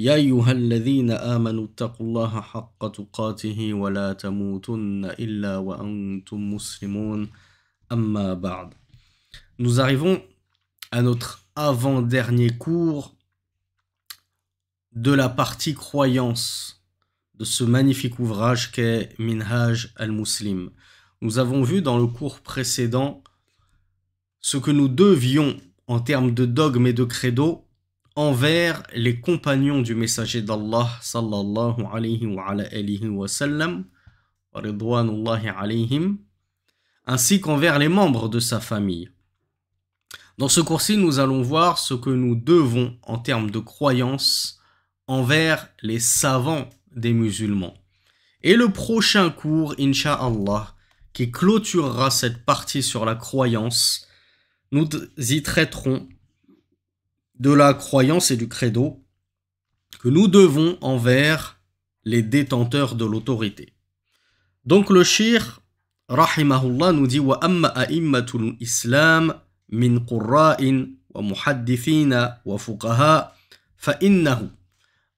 Nous arrivons à notre avant-dernier cours de la partie croyance de ce magnifique ouvrage qu'est Minhaj al-Muslim. Nous avons vu dans le cours précédent ce que nous devions, en termes de dogme et de credo, envers les compagnons du messager d'Allah sallallahu wa wa sallam ainsi qu'envers les membres de sa famille. Dans ce cours-ci, nous allons voir ce que nous devons en termes de croyance envers les savants des musulmans. Et le prochain cours, Inch'Allah, qui clôturera cette partie sur la croyance, nous y traiterons de la croyance et du credo que nous devons envers les détenteurs de l'autorité. Donc le shir, rahimahullah, nous dit « min wa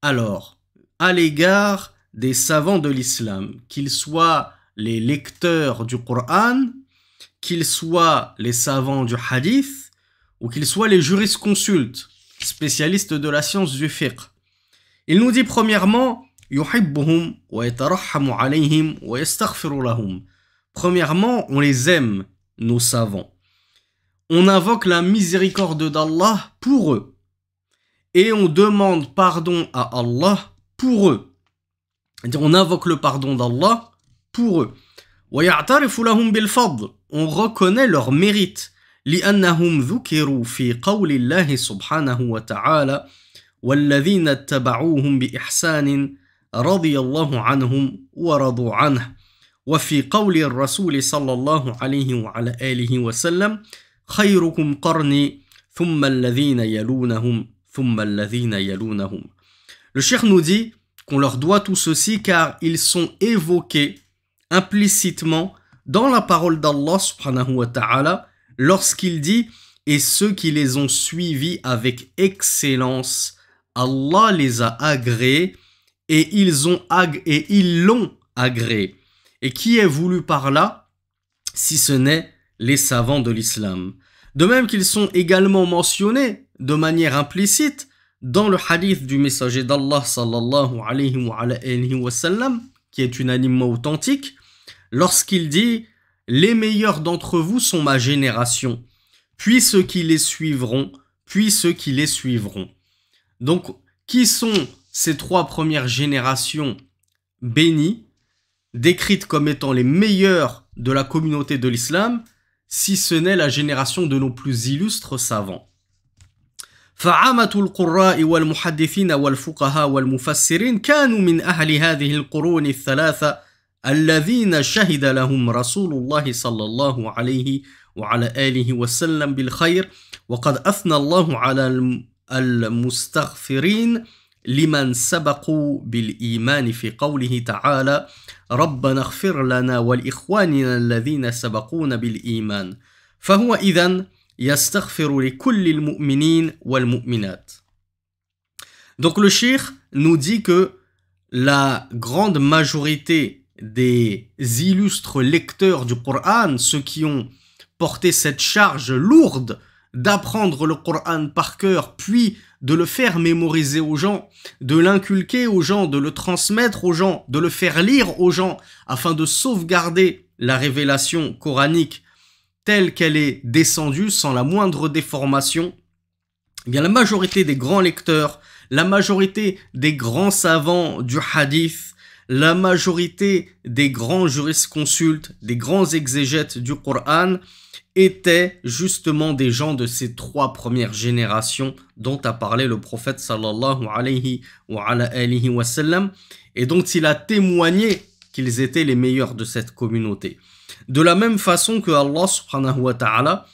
Alors, à l'égard des savants de l'islam, qu'ils soient les lecteurs du Coran, qu'ils soient les savants du hadith, ou qu'ils soient les jurisconsultes, spécialistes de la science du fiqh. Il nous dit premièrement, Premièrement, on les aime, nos savants. On invoque la miséricorde d'Allah pour eux. Et on demande pardon à Allah pour eux. On invoque le pardon d'Allah pour eux. On reconnaît leur mérite. لأنهم ذكروا في قول الله سبحانه وتعالى والذين اتبعوهم بإحسان رضي الله عنهم ورضوا عنه وفي قول الرسول صلى الله عليه وعلى آله وسلم خيركم قرني ثم الذين يلونهم ثم الذين يلونهم Le Cheikh nous dit qu'on leur doit tout ceci car ils sont évoqués implicitement dans la parole d'Allah subhanahu wa ta'ala lorsqu'il dit Et ceux qui les ont suivis avec excellence, Allah les a agréés et ils ont et l'ont agréé. Et qui est voulu par là si ce n'est les savants de l'islam De même qu'ils sont également mentionnés de manière implicite dans le hadith du messager d'Allah qui est unanimement authentique, lorsqu'il dit les meilleurs d'entre vous sont ma génération, puis ceux qui les suivront, puis ceux qui les suivront. Donc, qui sont ces trois premières générations bénies, décrites comme étant les meilleures de la communauté de l'islam, si ce n'est la génération de nos plus illustres savants wal الذين شهد لهم رسول الله صلى الله عليه وعلى آله وسلم بالخير وقد أثنى الله على المستغفرين لمن سبقوا بالإيمان في قوله تعالى ربنا اغفر لنا ولإخواننا الذين سبقونا بالإيمان فهو إذن يستغفر لكل المؤمنين والمؤمنات Donc le Sheikh nous dit que la grande majorité des illustres lecteurs du Coran, ceux qui ont porté cette charge lourde d'apprendre le Coran par cœur, puis de le faire mémoriser aux gens, de l'inculquer aux gens, de le transmettre aux gens, de le faire lire aux gens, afin de sauvegarder la révélation coranique telle qu'elle est descendue sans la moindre déformation, eh bien la majorité des grands lecteurs, la majorité des grands savants du hadith la majorité des grands jurisconsultes, des grands exégètes du Coran étaient justement des gens de ces trois premières générations dont a parlé le prophète sallallahu alayhi wa, alayhi wa sallam, et dont il a témoigné qu'ils étaient les meilleurs de cette communauté. De la même façon que Allah subhanahu wa ta'ala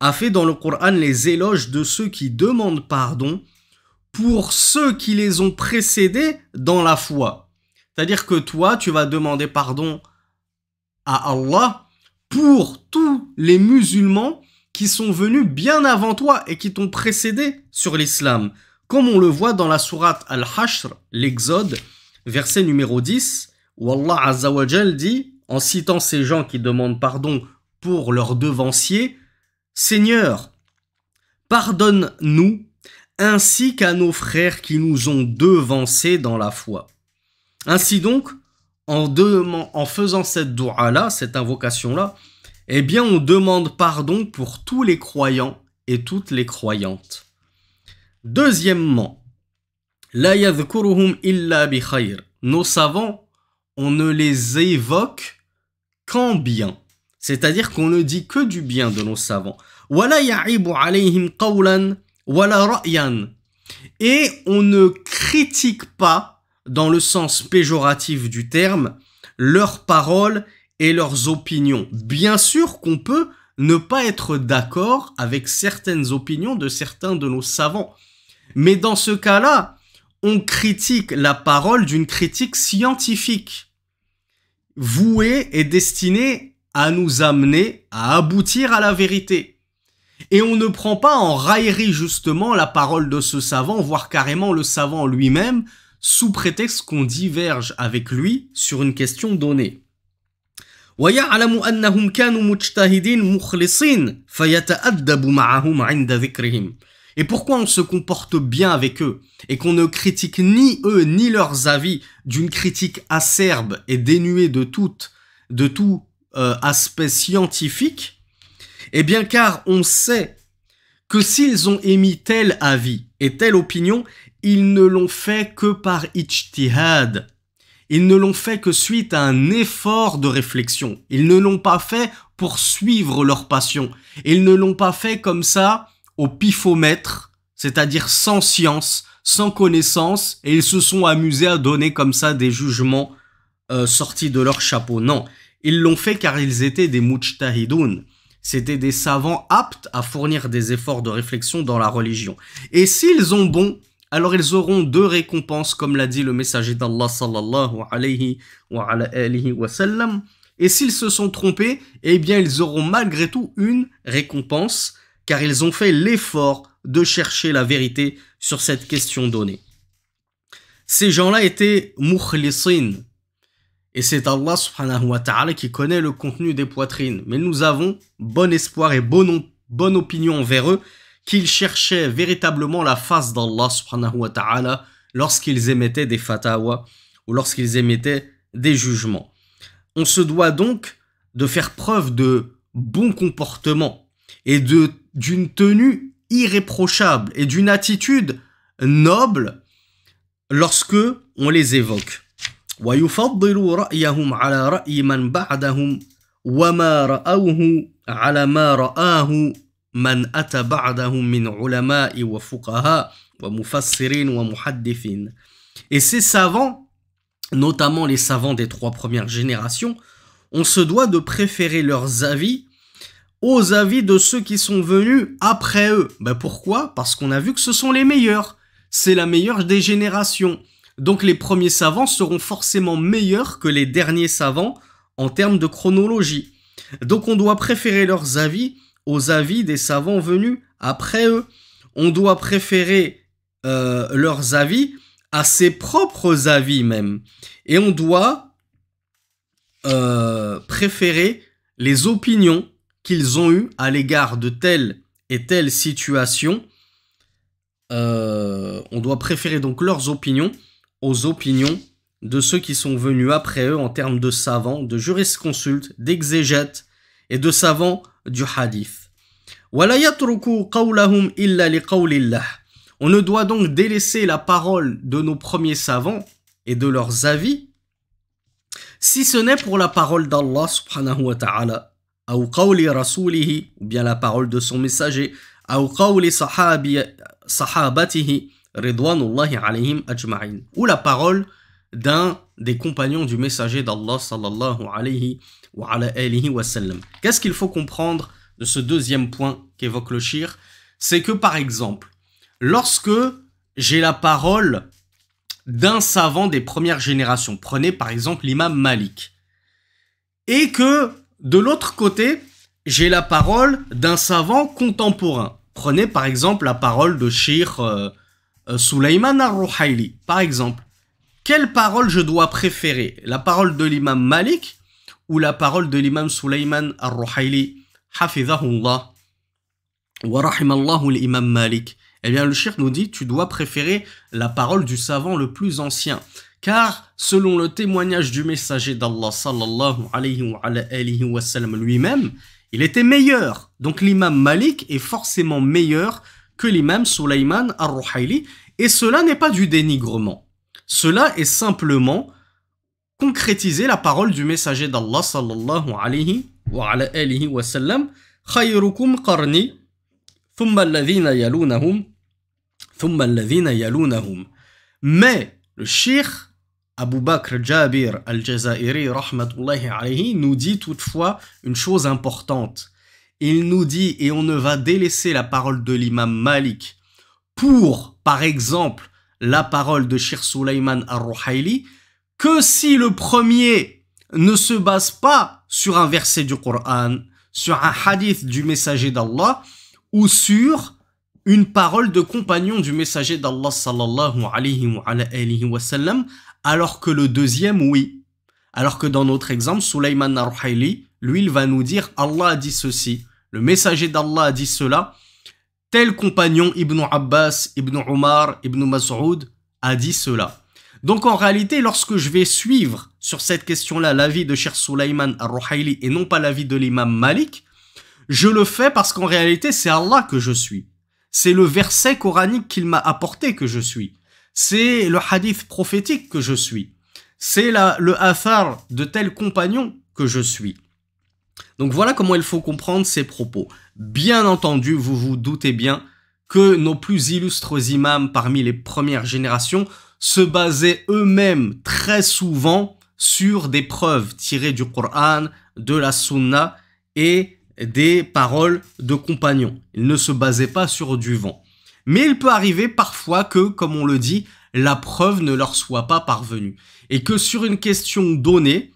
a fait dans le Coran les éloges de ceux qui demandent pardon pour ceux qui les ont précédés dans la foi, c'est-à-dire que toi, tu vas demander pardon à Allah pour tous les musulmans qui sont venus bien avant toi et qui t'ont précédé sur l'islam. Comme on le voit dans la sourate Al-Hashr, l'Exode, verset numéro 10, où Allah Azzawajal dit, en citant ces gens qui demandent pardon pour leurs devanciers, Seigneur, pardonne-nous ainsi qu'à nos frères qui nous ont devancés dans la foi. Ainsi donc, en, faisant cette dua-là, cette invocation-là, eh bien on demande pardon pour tous les croyants et toutes les croyantes. Deuxièmement, la yadhkuruhum illa bi Nos savants, on ne les évoque qu'en bien. C'est-à-dire qu'on ne dit que du bien de nos savants. Et on ne critique pas dans le sens péjoratif du terme, leurs paroles et leurs opinions. Bien sûr qu'on peut ne pas être d'accord avec certaines opinions de certains de nos savants. Mais dans ce cas-là, on critique la parole d'une critique scientifique, vouée et destinée à nous amener à aboutir à la vérité. Et on ne prend pas en raillerie justement la parole de ce savant, voire carrément le savant lui-même, sous prétexte qu'on diverge avec lui sur une question donnée. Et pourquoi on se comporte bien avec eux et qu'on ne critique ni eux ni leurs avis d'une critique acerbe et dénuée de, de tout euh, aspect scientifique Eh bien car on sait que s'ils ont émis tel avis et telle opinion, ils ne l'ont fait que par ijtihad. Ils ne l'ont fait que suite à un effort de réflexion. Ils ne l'ont pas fait pour suivre leur passion. Ils ne l'ont pas fait comme ça au pifomètre, c'est-à-dire sans science, sans connaissance, et ils se sont amusés à donner comme ça des jugements euh, sortis de leur chapeau. Non, ils l'ont fait car ils étaient des mujtahidoun. C'était des savants aptes à fournir des efforts de réflexion dans la religion. Et s'ils ont bon, alors ils auront deux récompenses, comme l'a dit le messager d'Allah sallallahu alayhi wa, sallam. Et s'ils se sont trompés, eh bien ils auront malgré tout une récompense, car ils ont fait l'effort de chercher la vérité sur cette question donnée. Ces gens-là étaient mukhlisin. Et c'est Allah subhanahu wa ta'ala qui connaît le contenu des poitrines. Mais nous avons bon espoir et bonne opinion envers eux, qu'ils cherchaient véritablement la face d'Allah subhanahu wa ta'ala lorsqu'ils émettaient des fatwas ou lorsqu'ils émettaient des jugements. On se doit donc de faire preuve de bon comportement et de d'une tenue irréprochable et d'une attitude noble lorsque on les évoque. Et ces savants, notamment les savants des trois premières générations, on se doit de préférer leurs avis aux avis de ceux qui sont venus après eux. Ben pourquoi Parce qu'on a vu que ce sont les meilleurs. C'est la meilleure des générations. Donc les premiers savants seront forcément meilleurs que les derniers savants en termes de chronologie. Donc on doit préférer leurs avis aux avis des savants venus après eux. On doit préférer euh, leurs avis à ses propres avis même. Et on doit euh, préférer les opinions qu'ils ont eues à l'égard de telle et telle situation. Euh, on doit préférer donc leurs opinions aux opinions de ceux qui sont venus après eux en termes de savants, de jurisconsultes, d'exégètes et de savants du hadith. On ne doit donc délaisser la parole de nos premiers savants et de leurs avis, si ce n'est pour la parole d'Allah subhanahu wa ta'ala, ou bien la parole de son messager, ou la parole d'un des compagnons du messager d'Allah sallallahu alayhi Qu'est-ce qu'il faut comprendre de ce deuxième point qu'évoque le shir C'est que par exemple, lorsque j'ai la parole d'un savant des premières générations, prenez par exemple l'imam Malik, et que de l'autre côté, j'ai la parole d'un savant contemporain, prenez par exemple la parole de Shir euh, euh, Sulaiman al par exemple. Quelle parole je dois préférer La parole de l'imam Malik ou la parole de l'imam Sulaiman al ruhayli hafidhahullah, wa rahimallahu l'imam Malik, eh bien le chef nous dit tu dois préférer la parole du savant le plus ancien, car selon le témoignage du messager d'Allah sallallahu alayhi wa, lui-même, il était meilleur. Donc l'imam Malik est forcément meilleur que l'imam Sulaiman al ruhayli et cela n'est pas du dénigrement. Cela est simplement concrétiser la parole du messager d'Allah sallallahu alayhi wa ala alihi wa sallam khayrukum qarni thumma alladhina yalunahum thumma alladhina yalunahum mais le sheikh Abu Bakr Jabir al-Jazairi rahmatullahi alayhi nous dit toutefois une chose importante il nous dit et on ne va délaisser la parole de l'imam Malik pour par exemple la parole de Sheikh Sulaiman al-Ruhayli que si le premier ne se base pas sur un verset du Coran, sur un hadith du messager d'Allah ou sur une parole de compagnon du messager d'Allah sallallahu alayhi wa, sallam, alors que le deuxième, oui. Alors que dans notre exemple, Sulaiman al-Ruhayli, lui, il va nous dire Allah a dit ceci, le messager d'Allah a dit cela, tel compagnon Ibn Abbas, Ibn Omar, Ibn Mas'ud a dit cela. Donc en réalité, lorsque je vais suivre sur cette question-là l'avis de Cheikh Sulaiman al et non pas l'avis de l'imam Malik, je le fais parce qu'en réalité, c'est Allah que je suis. C'est le verset coranique qu'il m'a apporté que je suis. C'est le hadith prophétique que je suis. C'est le hafar de tel compagnon que je suis. Donc voilà comment il faut comprendre ces propos. Bien entendu, vous vous doutez bien que nos plus illustres imams parmi les premières générations se basaient eux-mêmes très souvent sur des preuves tirées du Coran, de la Sunna et des paroles de compagnons. Ils ne se basaient pas sur du vent. Mais il peut arriver parfois que, comme on le dit, la preuve ne leur soit pas parvenue. Et que sur une question donnée,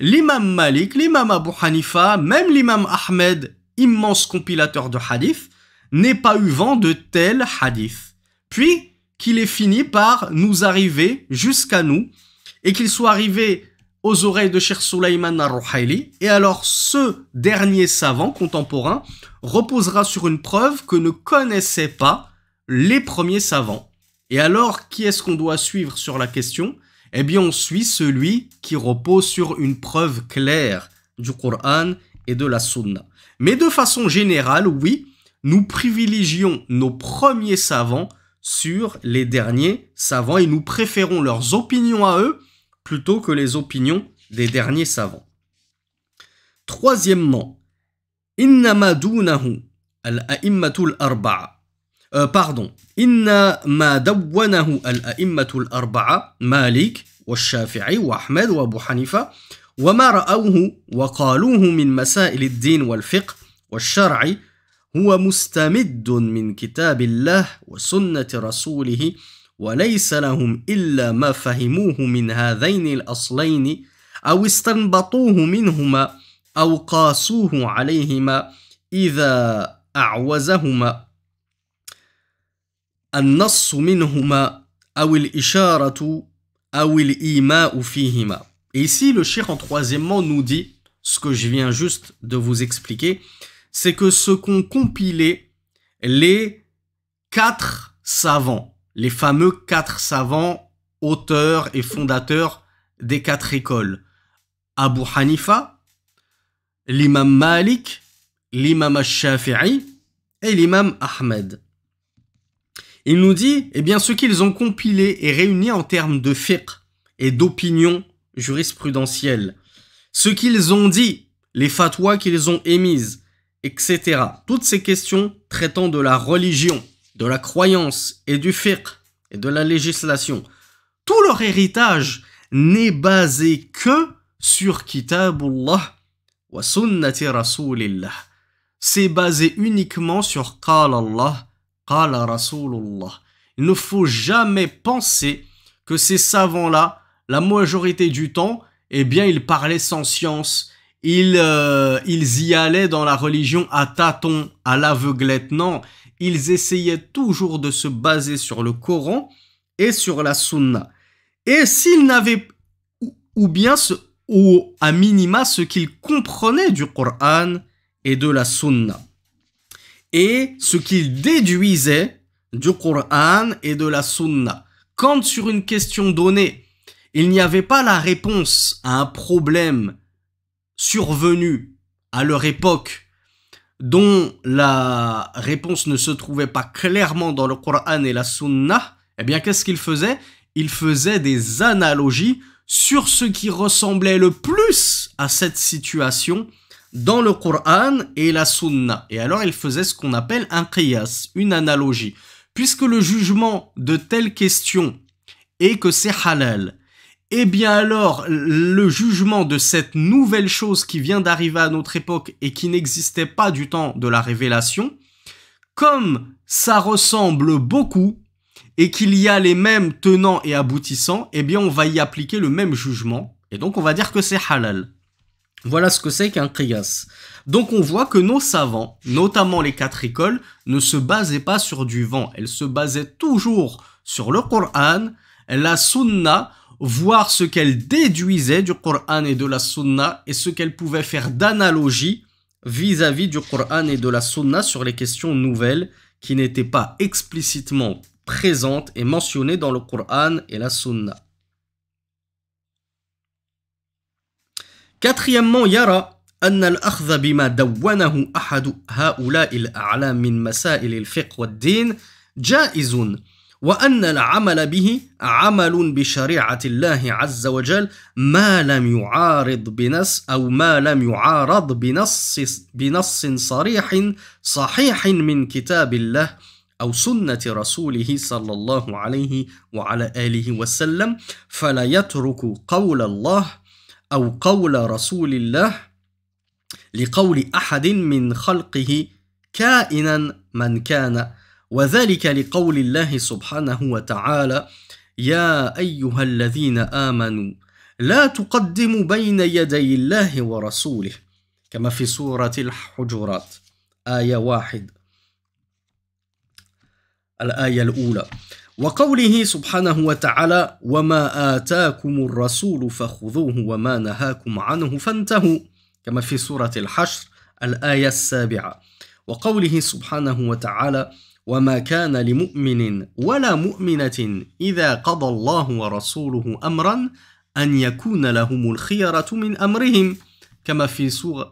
l'imam Malik, l'imam Abu Hanifa, même l'imam Ahmed, immense compilateur de hadith, n'ait pas eu vent de tel hadith. Puis, qu'il ait fini par nous arriver jusqu'à nous et qu'il soit arrivé aux oreilles de Cheikh Sulaiman al Et alors ce dernier savant contemporain reposera sur une preuve que ne connaissaient pas les premiers savants. Et alors qui est-ce qu'on doit suivre sur la question Eh bien on suit celui qui repose sur une preuve claire du Coran et de la Sunna. Mais de façon générale, oui, nous privilégions nos premiers savants sur les derniers savants et nous préférons leurs opinions à eux plutôt que les opinions des derniers savants. Troisièmement, Inna madounahu al-a'immatul arba'a. Euh, pardon. Inna al-a'immatul arba'a Malik sh-shafi'i, wa وأحمد وأبو حنيفة وما رأوه وقالوه من fiqh الدين والفقه والشرع هو مستمد من كتاب الله وسنة رسوله وليس لهم إلا ما فهموه من هذين الأصلين أو استنبطوه منهما أو قاسوه عليهما إذا أعوزهما النص منهما أو الإشارة أو الإيماء فيهما. Et ici, le Cheikh en troisièmement nous dit ce que je viens juste de vous expliquer, c'est que ce qu'ont compilé les quatre savants, les fameux quatre savants auteurs et fondateurs des quatre écoles, Abu Hanifa, l'imam Malik, l'imam Shafi'i et l'imam Ahmed. Il nous dit, eh bien, ce qu'ils ont compilé et réuni en termes de fiqh et d'opinion jurisprudentielle, ce qu'ils ont dit, les fatwas qu'ils ont émises, etc. Toutes ces questions traitant de la religion, de la croyance et du fiqh et de la législation. Tout leur héritage n'est basé que sur Kitabullah wa Sunnati Rasulillah. C'est basé uniquement sur Qala Allah, Qala Rasulullah. Il ne faut jamais penser que ces savants-là, la majorité du temps, eh bien, ils parlaient sans science, ils, euh, ils y allaient dans la religion à tâtons, à l'aveuglette, non. Ils essayaient toujours de se baser sur le Coran et sur la Sunna. Et s'ils n'avaient, ou, bien ce, ou à minima ce qu'ils comprenaient du Coran et de la Sunna. Et ce qu'ils déduisaient du Coran et de la Sunna. Quand sur une question donnée, il n'y avait pas la réponse à un problème survenus à leur époque dont la réponse ne se trouvait pas clairement dans le Coran et la Sunna, eh bien qu'est-ce qu'ils faisaient Ils faisaient des analogies sur ce qui ressemblait le plus à cette situation dans le Coran et la Sunna. Et alors ils faisaient ce qu'on appelle un qiyas, une analogie. Puisque le jugement de telle question est que c'est halal, eh bien alors, le jugement de cette nouvelle chose qui vient d'arriver à notre époque et qui n'existait pas du temps de la révélation, comme ça ressemble beaucoup et qu'il y a les mêmes tenants et aboutissants, eh bien on va y appliquer le même jugement et donc on va dire que c'est halal. Voilà ce que c'est qu'un qiyas. Donc on voit que nos savants, notamment les quatre écoles, ne se basaient pas sur du vent. Elles se basaient toujours sur le Coran, la Sunna voir ce qu'elle déduisait du Coran et de la Sunna et ce qu'elle pouvait faire d'analogie vis-à-vis du Coran et de la Sunna sur les questions nouvelles qui n'étaient pas explicitement présentes et mentionnées dans le Coran et la Sunna. Quatrièmement, Yara أن الأخذ بما دونه أحد هؤلاء من مسائل الفقه والدين وأن العمل به عمل بشريعة الله عز وجل ما لم يعارض بنص أو ما لم يعارض بنص بنص صريح صحيح من كتاب الله أو سنة رسوله صلى الله عليه وعلى آله وسلم فلا يترك قول الله أو قول رسول الله لقول أحد من خلقه كائنا من كان وذلك لقول الله سبحانه وتعالى يا أيها الذين آمنوا لا تقدموا بين يدي الله ورسوله كما في سورة الحجرات آية واحد الآية الأولى وقوله سبحانه وتعالى وما آتاكم الرسول فخذوه وما نهاكم عنه فانتهوا كما في سورة الحشر الآية السابعة وقوله سبحانه وتعالى وما كان لمؤمن ولا مؤمنة إذا قضى الله ورسوله أمرا أن يكون لهم الخيرة من أمرهم كما في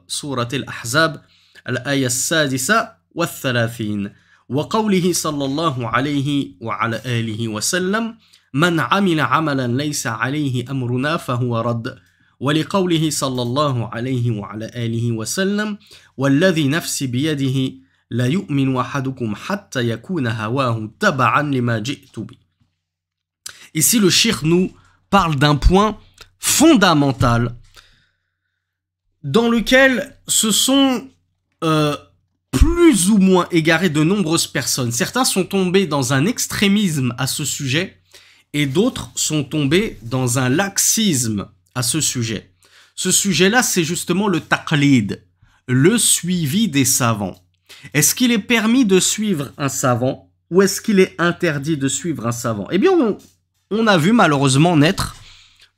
سورة الأحزاب الآية السادسة والثلاثين وقوله صلى الله عليه وعلى آله وسلم من عمل عملا ليس عليه أمرنا فهو رد ولقوله صلى الله عليه وعلى آله وسلم والذي نفسي بيده Ici, le shir nous parle d'un point fondamental dans lequel se sont euh, plus ou moins égarés de nombreuses personnes. Certains sont tombés dans un extrémisme à ce sujet et d'autres sont tombés dans un laxisme à ce sujet. Ce sujet-là, c'est justement le taqlid, le suivi des savants. Est-ce qu'il est permis de suivre un savant ou est-ce qu'il est interdit de suivre un savant Eh bien, on, a vu malheureusement naître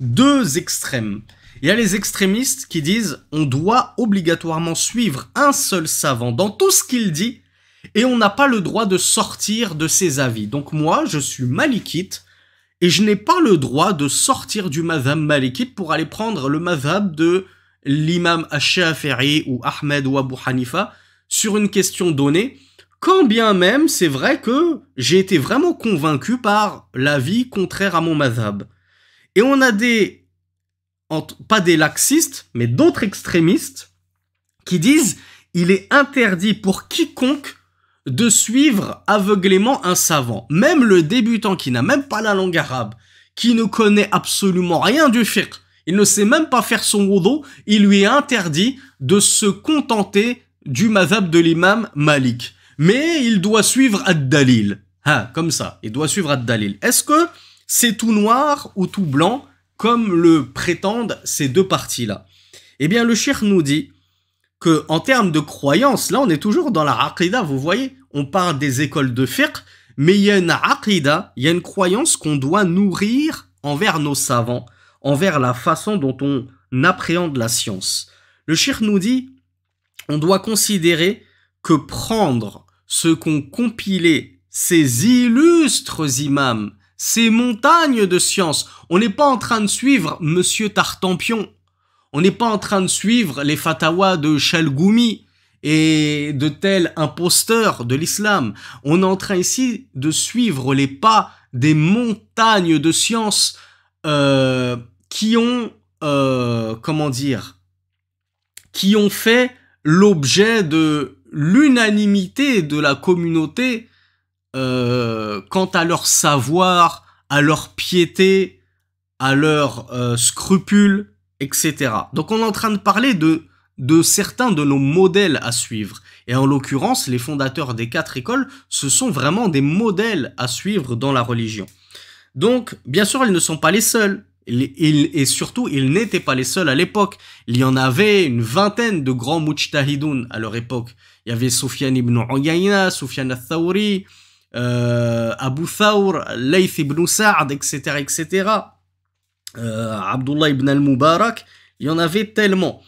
deux extrêmes. Il y a les extrémistes qui disent on doit obligatoirement suivre un seul savant dans tout ce qu'il dit et on n'a pas le droit de sortir de ses avis. Donc moi, je suis malikite et je n'ai pas le droit de sortir du madhab malikite pour aller prendre le madhab de l'imam Ash-Shafi'i ou Ahmed ou Abu Hanifa sur une question donnée, quand bien même c'est vrai que j'ai été vraiment convaincu par l'avis contraire à mon madhab. Et on a des, pas des laxistes, mais d'autres extrémistes qui disent il est interdit pour quiconque de suivre aveuglément un savant, même le débutant qui n'a même pas la langue arabe, qui ne connaît absolument rien du fiqh, il ne sait même pas faire son wudu, il lui est interdit de se contenter du mazhab de l'imam Malik. Mais il doit suivre Ad-Dalil. Ah, comme ça, il doit suivre Ad-Dalil. Est-ce que c'est tout noir ou tout blanc, comme le prétendent ces deux parties-là Eh bien, le shir nous dit que en termes de croyance, là on est toujours dans la aqidah, vous voyez, on parle des écoles de fiqh, mais il y a une aqidah, il y a une croyance qu'on doit nourrir envers nos savants, envers la façon dont on appréhende la science. Le chir nous dit on doit considérer que prendre ce qu'ont compilé ces illustres imams, ces montagnes de science, on n'est pas en train de suivre Monsieur Tartampion, on n'est pas en train de suivre les fatawas de Chalgoumi et de tels imposteurs de l'islam. On est en train ici de suivre les pas des montagnes de science euh, qui ont, euh, comment dire, qui ont fait l'objet de l'unanimité de la communauté euh, quant à leur savoir, à leur piété, à leur euh, scrupule, scrupules, etc. Donc on est en train de parler de, de certains de nos modèles à suivre. Et en l'occurrence, les fondateurs des quatre écoles, ce sont vraiment des modèles à suivre dans la religion. Donc, bien sûr, ils ne sont pas les seuls et surtout, ils n'étaient pas les seuls à l'époque. Il y en avait une vingtaine de grands mujtahidoun à leur époque. Il y avait Sufyan ibn Uyayna, Sufyan al-Thawri, euh, Abu Thawr, Layth ibn Sa'd, etc. etc. Euh, Abdullah ibn al-Mubarak. Il y en avait tellement.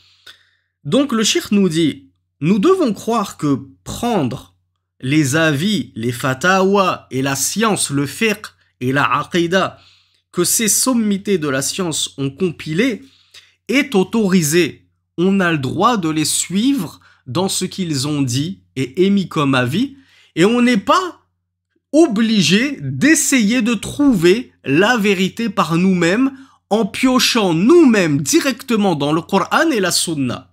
Donc le sheikh nous dit, nous devons croire que prendre les avis, les fatawas et la science, le fiqh et la aqidah que ces sommités de la science ont compilé est autorisé. On a le droit de les suivre dans ce qu'ils ont dit et émis comme avis, et on n'est pas obligé d'essayer de trouver la vérité par nous-mêmes en piochant nous-mêmes directement dans le Coran et la Sunna.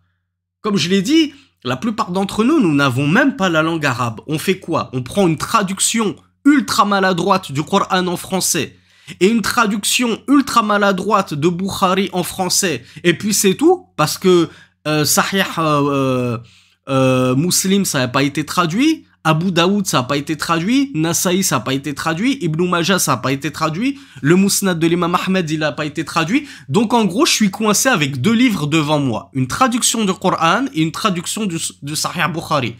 Comme je l'ai dit, la plupart d'entre nous, nous n'avons même pas la langue arabe. On fait quoi On prend une traduction ultra maladroite du Coran en français et une traduction ultra maladroite de Bukhari en français, et puis c'est tout, parce que euh, Sahih euh, euh, euh Muslim, ça n'a pas été traduit, Abu Daoud, ça n'a pas été traduit, Nasa'i, ça n'a pas été traduit, Ibn Majah, ça n'a pas été traduit, le Mousnad de l'imam Ahmed, il n'a pas été traduit. Donc en gros, je suis coincé avec deux livres devant moi, une traduction du Coran et une traduction du, du Sahih Bukhari.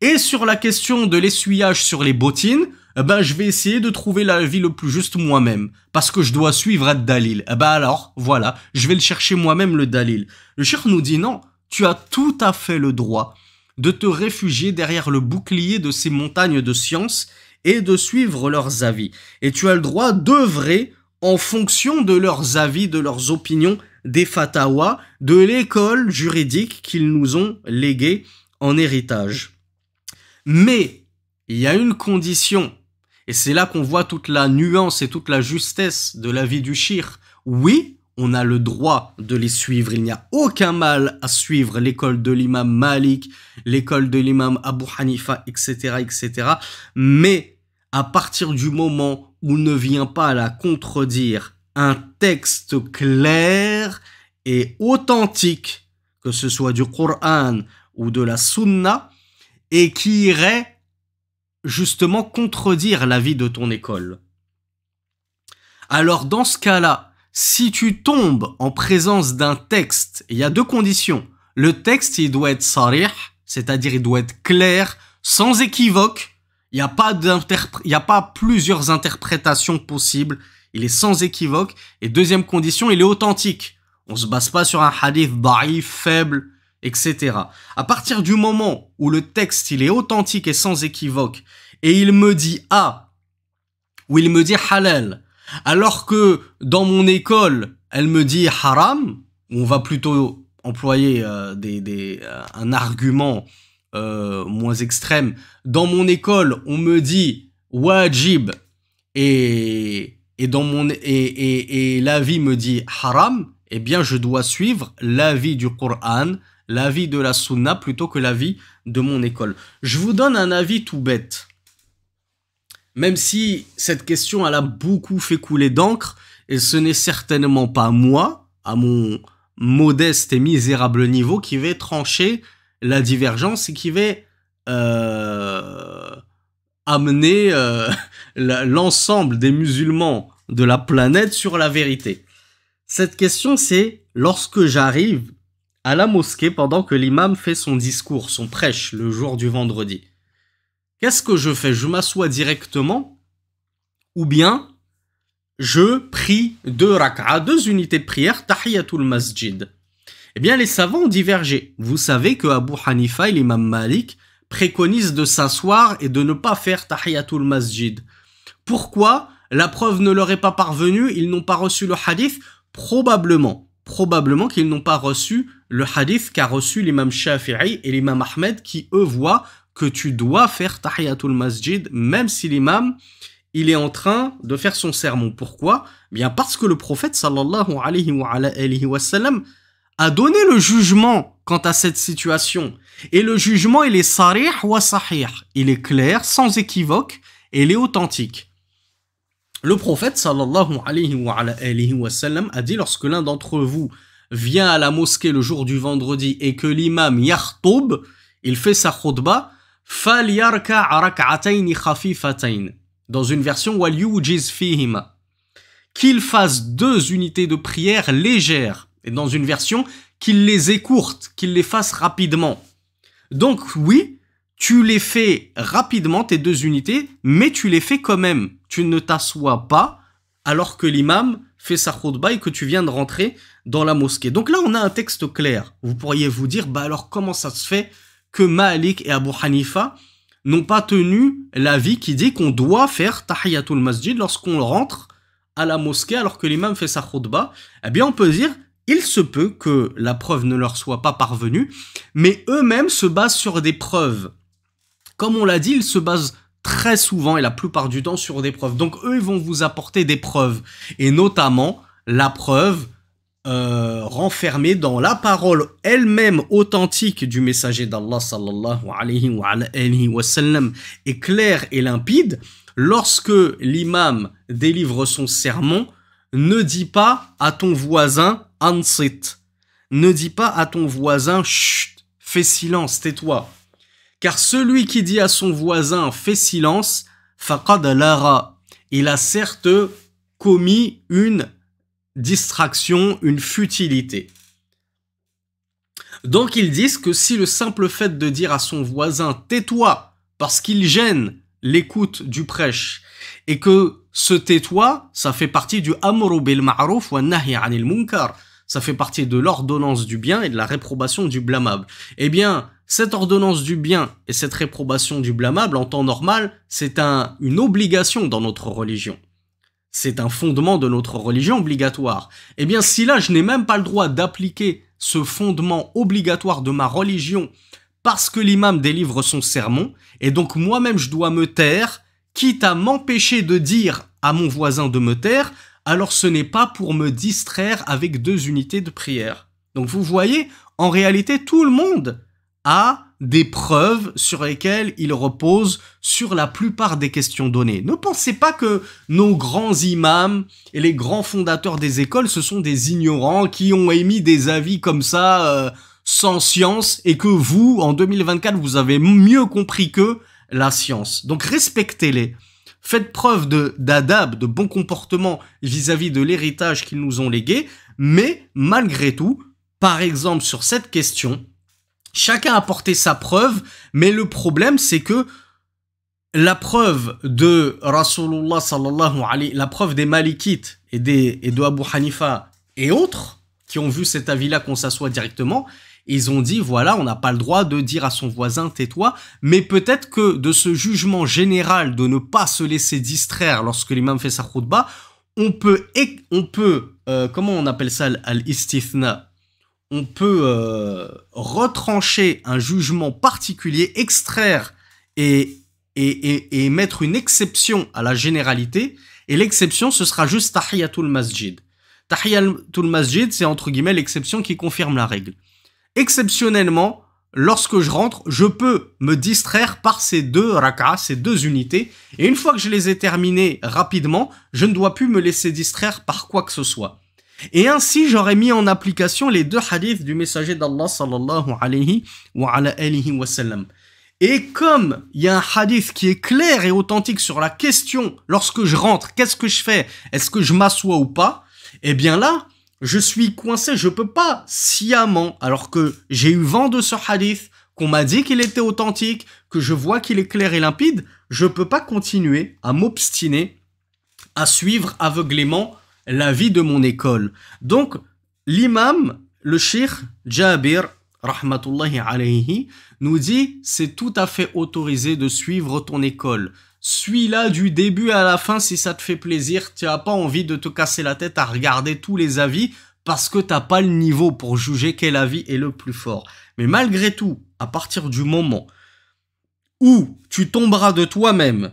Et sur la question de l'essuyage sur les bottines, eh ben je vais essayer de trouver la vie le plus juste moi-même, parce que je dois suivre à Dalil. Eh ben alors, voilà, je vais le chercher moi-même le Dalil. Le Cher nous dit non, tu as tout à fait le droit de te réfugier derrière le bouclier de ces montagnes de science et de suivre leurs avis. Et tu as le droit d'œuvrer en fonction de leurs avis, de leurs opinions, des fatawas, de l'école juridique qu'ils nous ont léguée en héritage. Mais il y a une condition et c'est là qu'on voit toute la nuance et toute la justesse de la vie du shir. Oui, on a le droit de les suivre. Il n'y a aucun mal à suivre l'école de l'imam Malik, l'école de l'imam Abu Hanifa, etc., etc. Mais à partir du moment où ne vient pas la contredire un texte clair et authentique, que ce soit du Coran ou de la Sunna, et qui irait justement contredire l'avis de ton école. Alors dans ce cas-là, si tu tombes en présence d'un texte, il y a deux conditions. Le texte, il doit être sarih, c'est-à-dire il doit être clair, sans équivoque. Il n'y a, pas il y a pas plusieurs interprétations possibles. Il est sans équivoque. Et deuxième condition, il est authentique. On se base pas sur un hadith barif, faible, etc. À partir du moment où le texte il est authentique et sans équivoque, et il me dit A, ou il me dit halal, alors que dans mon école, elle me dit haram, on va plutôt employer euh, euh, un argument euh, moins extrême. Dans mon école, on me dit wajib et, et, dans mon, et, et, et l'avis me dit haram, eh bien je dois suivre l'avis du Coran l'avis de la sunna plutôt que l'avis de mon école. Je vous donne un avis tout bête. Même si cette question, elle a beaucoup fait couler d'encre, et ce n'est certainement pas moi, à mon modeste et misérable niveau, qui vais trancher la divergence et qui vais euh, amener euh, l'ensemble des musulmans de la planète sur la vérité. Cette question, c'est lorsque j'arrive à la mosquée pendant que l'imam fait son discours, son prêche, le jour du vendredi. Qu'est-ce que je fais Je m'assois directement ou bien je prie deux rak'a, deux unités de prière, tahiyatul masjid. Eh bien, les savants ont divergé. Vous savez que Abu Hanifa et l'imam Malik préconisent de s'asseoir et de ne pas faire tahiyatul masjid. Pourquoi La preuve ne leur est pas parvenue, ils n'ont pas reçu le hadith Probablement probablement qu'ils n'ont pas reçu le hadith qu'a reçu l'imam Shafi'i et l'imam Ahmed qui eux voient que tu dois faire tahiyatul masjid même si l'imam il est en train de faire son sermon. Pourquoi eh Bien parce que le prophète sallallahu alayhi wa, a donné le jugement quant à cette situation. Et le jugement, il est sarih wa sahih. Il est clair, sans équivoque, et il est authentique. Le prophète sallallahu alayhi wa, sallam, a dit lorsque l'un d'entre vous vient à la mosquée le jour du vendredi et que l'imam yachtoub, il fait sa khutba, fal yarka khafifatayn. Dans une version wal Qu'il fasse deux unités de prière légères. Et dans une version qu'il les écourte, qu'il les fasse rapidement. Donc oui, tu les fais rapidement tes deux unités, mais tu les fais quand même tu ne t'assois pas alors que l'imam fait sa khutba et que tu viens de rentrer dans la mosquée. Donc là, on a un texte clair. Vous pourriez vous dire, bah alors comment ça se fait que Malik et Abu Hanifa n'ont pas tenu l'avis qui dit qu'on doit faire tahiyatul masjid lorsqu'on rentre à la mosquée alors que l'imam fait sa khutba Eh bien, on peut dire, il se peut que la preuve ne leur soit pas parvenue, mais eux-mêmes se basent sur des preuves. Comme on l'a dit, ils se basent très souvent et la plupart du temps sur des preuves. Donc eux, ils vont vous apporter des preuves, et notamment la preuve euh, renfermée dans la parole elle-même authentique du messager d'Allah sallallahu alayhi wa, sallam est claire et limpide lorsque l'imam délivre son sermon ne dis pas à ton voisin ansit ne dis pas à ton voisin chut fais silence tais-toi car celui qui dit à son voisin fais silence, faqad Il a certes commis une distraction, une futilité. Donc ils disent que si le simple fait de dire à son voisin tais-toi parce qu'il gêne l'écoute du prêche et que ce tais-toi, ça fait partie du amru bil ma'ruf wa nahi anil munkar, ça fait partie de l'ordonnance du bien et de la réprobation du blâmable. Eh bien, cette ordonnance du bien et cette réprobation du blâmable, en temps normal, c'est un, une obligation dans notre religion. C'est un fondement de notre religion obligatoire. Eh bien, si là, je n'ai même pas le droit d'appliquer ce fondement obligatoire de ma religion parce que l'imam délivre son sermon, et donc moi-même je dois me taire, quitte à m'empêcher de dire à mon voisin de me taire, alors ce n'est pas pour me distraire avec deux unités de prière. Donc vous voyez, en réalité, tout le monde a des preuves sur lesquelles il repose sur la plupart des questions données. Ne pensez pas que nos grands imams et les grands fondateurs des écoles, ce sont des ignorants qui ont émis des avis comme ça euh, sans science et que vous, en 2024, vous avez mieux compris que la science. Donc respectez-les faites preuve de d'adab, de bon comportement vis-à-vis de l'héritage qu'ils nous ont légué, mais malgré tout, par exemple sur cette question, chacun a porté sa preuve, mais le problème c'est que la preuve de Rasulullah sallallahu la preuve des Malikites et, des, et de Abu Hanifa et autres, qui ont vu cet avis-là qu'on s'assoit directement, ils ont dit, voilà, on n'a pas le droit de dire à son voisin, tais-toi, mais peut-être que de ce jugement général de ne pas se laisser distraire lorsque l'imam fait sa khutba, on peut, on peut euh, comment on appelle ça, al-istithna, on peut euh, retrancher un jugement particulier, extraire et, et, mettre une exception à la généralité. Et l'exception, ce sera juste Tahiyatul Masjid. Tahiyatul Masjid, c'est entre guillemets l'exception qui confirme la règle exceptionnellement, lorsque je rentre, je peux me distraire par ces deux rakas, ces deux unités, et une fois que je les ai terminées rapidement, je ne dois plus me laisser distraire par quoi que ce soit. Et ainsi, j'aurais mis en application les deux hadiths du messager d'Allah sallallahu alayhi wa, ala wa sallam. Et comme il y a un hadith qui est clair et authentique sur la question, lorsque je rentre, qu'est-ce que je fais Est-ce que je m'assois ou pas Eh bien là, je suis coincé, je peux pas sciemment, alors que j'ai eu vent de ce hadith, qu'on m'a dit qu'il était authentique, que je vois qu'il est clair et limpide, je peux pas continuer à m'obstiner à suivre aveuglément la vie de mon école. Donc, l'imam, le sheikh Jabir, nous dit, c'est tout à fait autorisé de suivre ton école suis là du début à la fin, si ça te fait plaisir, tu n'as pas envie de te casser la tête à regarder tous les avis parce que t'as pas le niveau pour juger quel avis est le plus fort. Mais malgré tout, à partir du moment où tu tomberas de toi-même,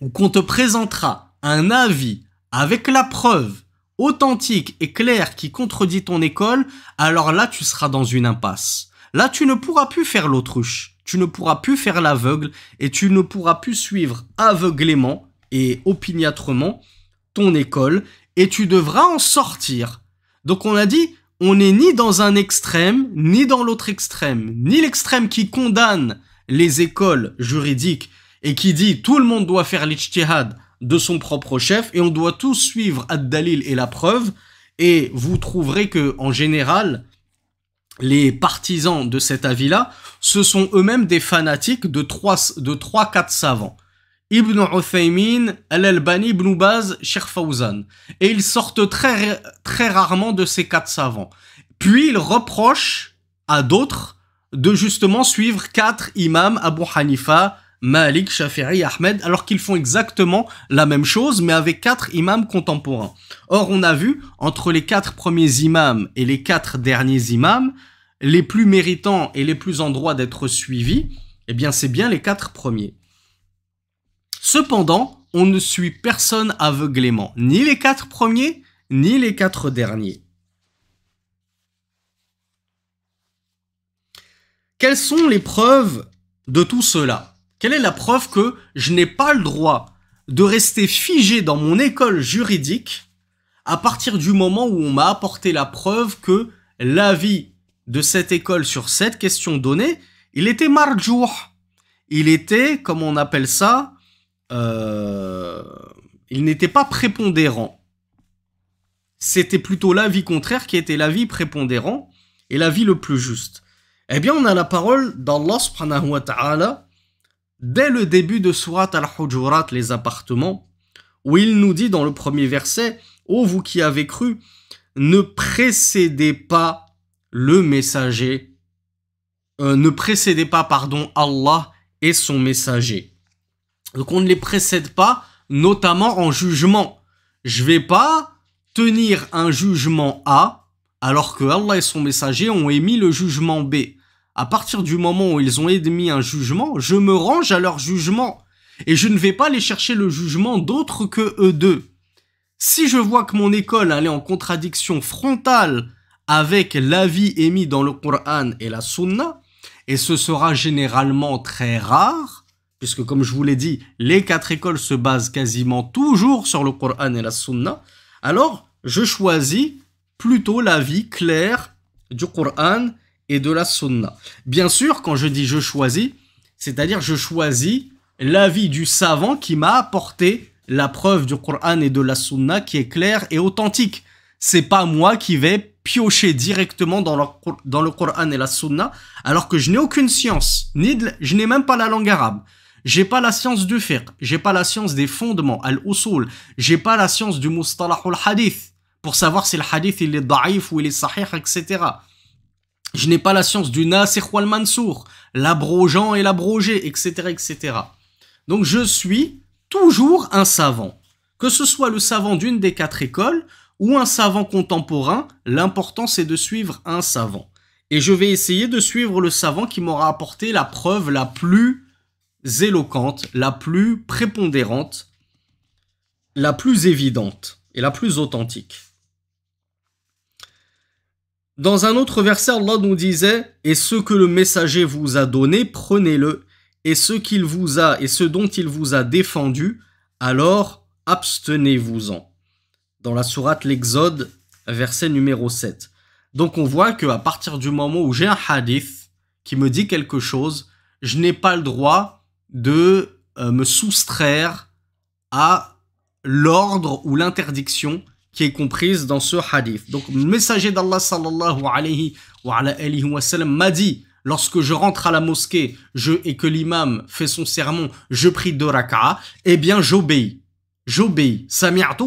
ou qu'on te présentera un avis avec la preuve authentique et claire qui contredit ton école, alors là tu seras dans une impasse. Là tu ne pourras plus faire l'autruche tu ne pourras plus faire l'aveugle et tu ne pourras plus suivre aveuglément et opiniâtrement ton école et tu devras en sortir. Donc on a dit, on n'est ni dans un extrême, ni dans l'autre extrême, ni l'extrême qui condamne les écoles juridiques et qui dit tout le monde doit faire l'ijtihad de son propre chef et on doit tous suivre Ad-Dalil et la preuve et vous trouverez que en général les partisans de cet avis-là, ce sont eux-mêmes des fanatiques de trois, de trois quatre savants. Ibn Uthaymin, Al-Albani, Ibn Baz, Sheikh Fawzan. Et ils sortent très, très rarement de ces quatre savants. Puis ils reprochent à d'autres de justement suivre quatre imams, Abu Hanifa, Malik, Shafi'i, Ahmed, alors qu'ils font exactement la même chose, mais avec quatre imams contemporains. Or, on a vu, entre les quatre premiers imams et les quatre derniers imams, les plus méritants et les plus en droit d'être suivis, eh bien c'est bien les quatre premiers. Cependant, on ne suit personne aveuglément, ni les quatre premiers, ni les quatre derniers. Quelles sont les preuves de tout cela Quelle est la preuve que je n'ai pas le droit de rester figé dans mon école juridique à partir du moment où on m'a apporté la preuve que la vie de cette école sur cette question donnée, il était marjour. Il était, comme on appelle ça, euh, il n'était pas prépondérant. C'était plutôt l'avis contraire qui était l'avis prépondérant et l'avis le plus juste. Eh bien, on a la parole d'Allah subhanahu dès le début de Surat al-Hujurat, les appartements, où il nous dit dans le premier verset Ô vous qui avez cru, ne précédez pas le messager, euh, ne précédez pas, pardon, Allah et son messager. Donc on ne les précède pas, notamment en jugement. Je vais pas tenir un jugement A alors que Allah et son messager ont émis le jugement B. À partir du moment où ils ont émis un jugement, je me range à leur jugement et je ne vais pas aller chercher le jugement d'autre que eux deux. Si je vois que mon école allait en contradiction frontale avec l'avis émis dans le Coran et la Sunna, et ce sera généralement très rare, puisque comme je vous l'ai dit, les quatre écoles se basent quasiment toujours sur le Coran et la Sunna, alors je choisis plutôt l'avis clair du Coran et de la Sunna. Bien sûr, quand je dis je choisis, c'est-à-dire je choisis l'avis du savant qui m'a apporté la preuve du Coran et de la Sunna qui est claire et authentique. C'est pas moi qui vais piocher directement dans, le Coran et la Sunna, alors que je n'ai aucune science, ni je n'ai même pas la langue arabe. J'ai pas la science du fiqh, j'ai pas la science des fondements, al-usul, j'ai pas la science du mustalah al-hadith, pour savoir si le hadith il est da'if ou il est sahih, etc. Je n'ai pas la science du nasikh wal mansour, l'abrogeant et l'abrogé, etc., etc. Donc je suis toujours un savant. Que ce soit le savant d'une des quatre écoles ou un savant contemporain, l'important c'est de suivre un savant. Et je vais essayer de suivre le savant qui m'aura apporté la preuve la plus éloquente, la plus prépondérante, la plus évidente et la plus authentique. Dans un autre verset, Allah nous disait Et ce que le messager vous a donné, prenez-le, et ce qu'il vous a et ce dont il vous a défendu, alors abstenez-vous-en dans la sourate l'Exode, verset numéro 7. Donc on voit que à partir du moment où j'ai un hadith qui me dit quelque chose, je n'ai pas le droit de euh, me soustraire à l'ordre ou l'interdiction qui est comprise dans ce hadith. Donc le messager d'Allah sallallahu alayhi wa, alayhi wa sallam m'a dit lorsque je rentre à la mosquée, je et que l'imam fait son sermon, je prie deux rak'a, eh bien j'obéis j'obéis. Sami'atu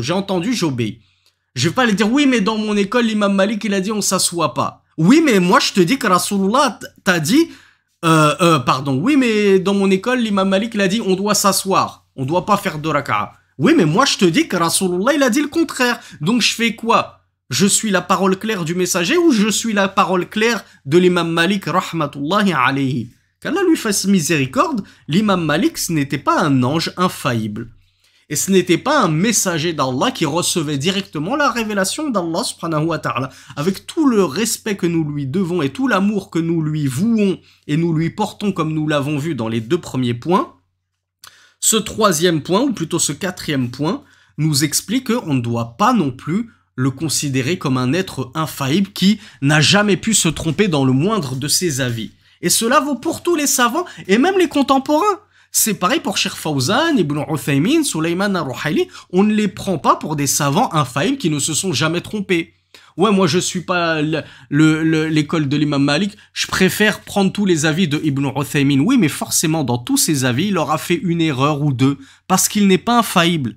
J'ai entendu, j'obéis. Je vais pas lui dire, oui, mais dans mon école, l'imam Malik, il a dit, on s'assoit pas. Oui, mais moi, je te dis que Rasulullah t'a dit, euh, euh, pardon, oui, mais dans mon école, l'imam Malik, il a dit, on doit s'asseoir. On doit pas faire de raka'a. Oui, mais moi, je te dis que Rasulullah, il a dit le contraire. Donc, je fais quoi? Je suis la parole claire du messager ou je suis la parole claire de l'imam Malik, rahmatullahi alayhi? Qu'Allah lui fasse miséricorde, l'imam Malik, ce n'était pas un ange infaillible. Et ce n'était pas un messager d'Allah qui recevait directement la révélation d'Allah subhanahu wa ta'ala. Avec tout le respect que nous lui devons et tout l'amour que nous lui vouons et nous lui portons comme nous l'avons vu dans les deux premiers points, ce troisième point, ou plutôt ce quatrième point, nous explique qu'on ne doit pas non plus le considérer comme un être infaillible qui n'a jamais pu se tromper dans le moindre de ses avis. Et cela vaut pour tous les savants et même les contemporains. C'est pareil pour Cheikh Fawzan, Ibn Uthaymin, Sulaiman al ruhayli on ne les prend pas pour des savants infaillibles qui ne se sont jamais trompés. Ouais, moi je suis pas l'école de l'imam Malik, je préfère prendre tous les avis de Ibn Uthaymin. Oui, mais forcément dans tous ses avis, il aura fait une erreur ou deux, parce qu'il n'est pas infaillible.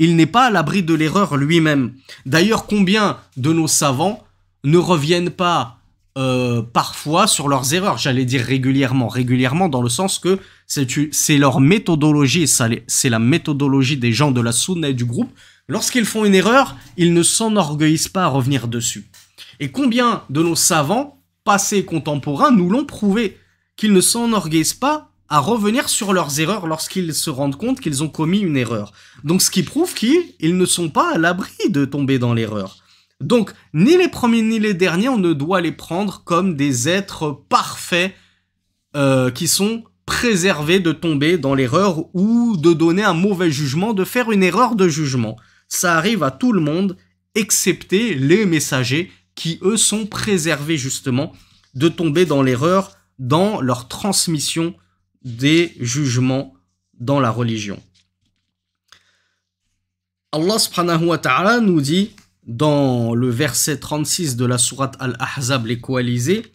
Il n'est pas à l'abri de l'erreur lui-même. D'ailleurs, combien de nos savants ne reviennent pas euh, parfois sur leurs erreurs. J'allais dire régulièrement, régulièrement dans le sens que c'est leur méthodologie, c'est la méthodologie des gens de la sunna du groupe. Lorsqu'ils font une erreur, ils ne s'enorgueillissent pas à revenir dessus. Et combien de nos savants, passés contemporains, nous l'ont prouvé qu'ils ne s'enorgueillissent pas à revenir sur leurs erreurs lorsqu'ils se rendent compte qu'ils ont commis une erreur. Donc ce qui prouve qu'ils ne sont pas à l'abri de tomber dans l'erreur. Donc, ni les premiers ni les derniers, on ne doit les prendre comme des êtres parfaits euh, qui sont préservés de tomber dans l'erreur ou de donner un mauvais jugement, de faire une erreur de jugement. Ça arrive à tout le monde, excepté les messagers qui, eux, sont préservés justement de tomber dans l'erreur dans leur transmission des jugements dans la religion. Allah subhanahu wa ta'ala nous dit dans le verset 36 de la sourate Al-Ahzab, les coalisés,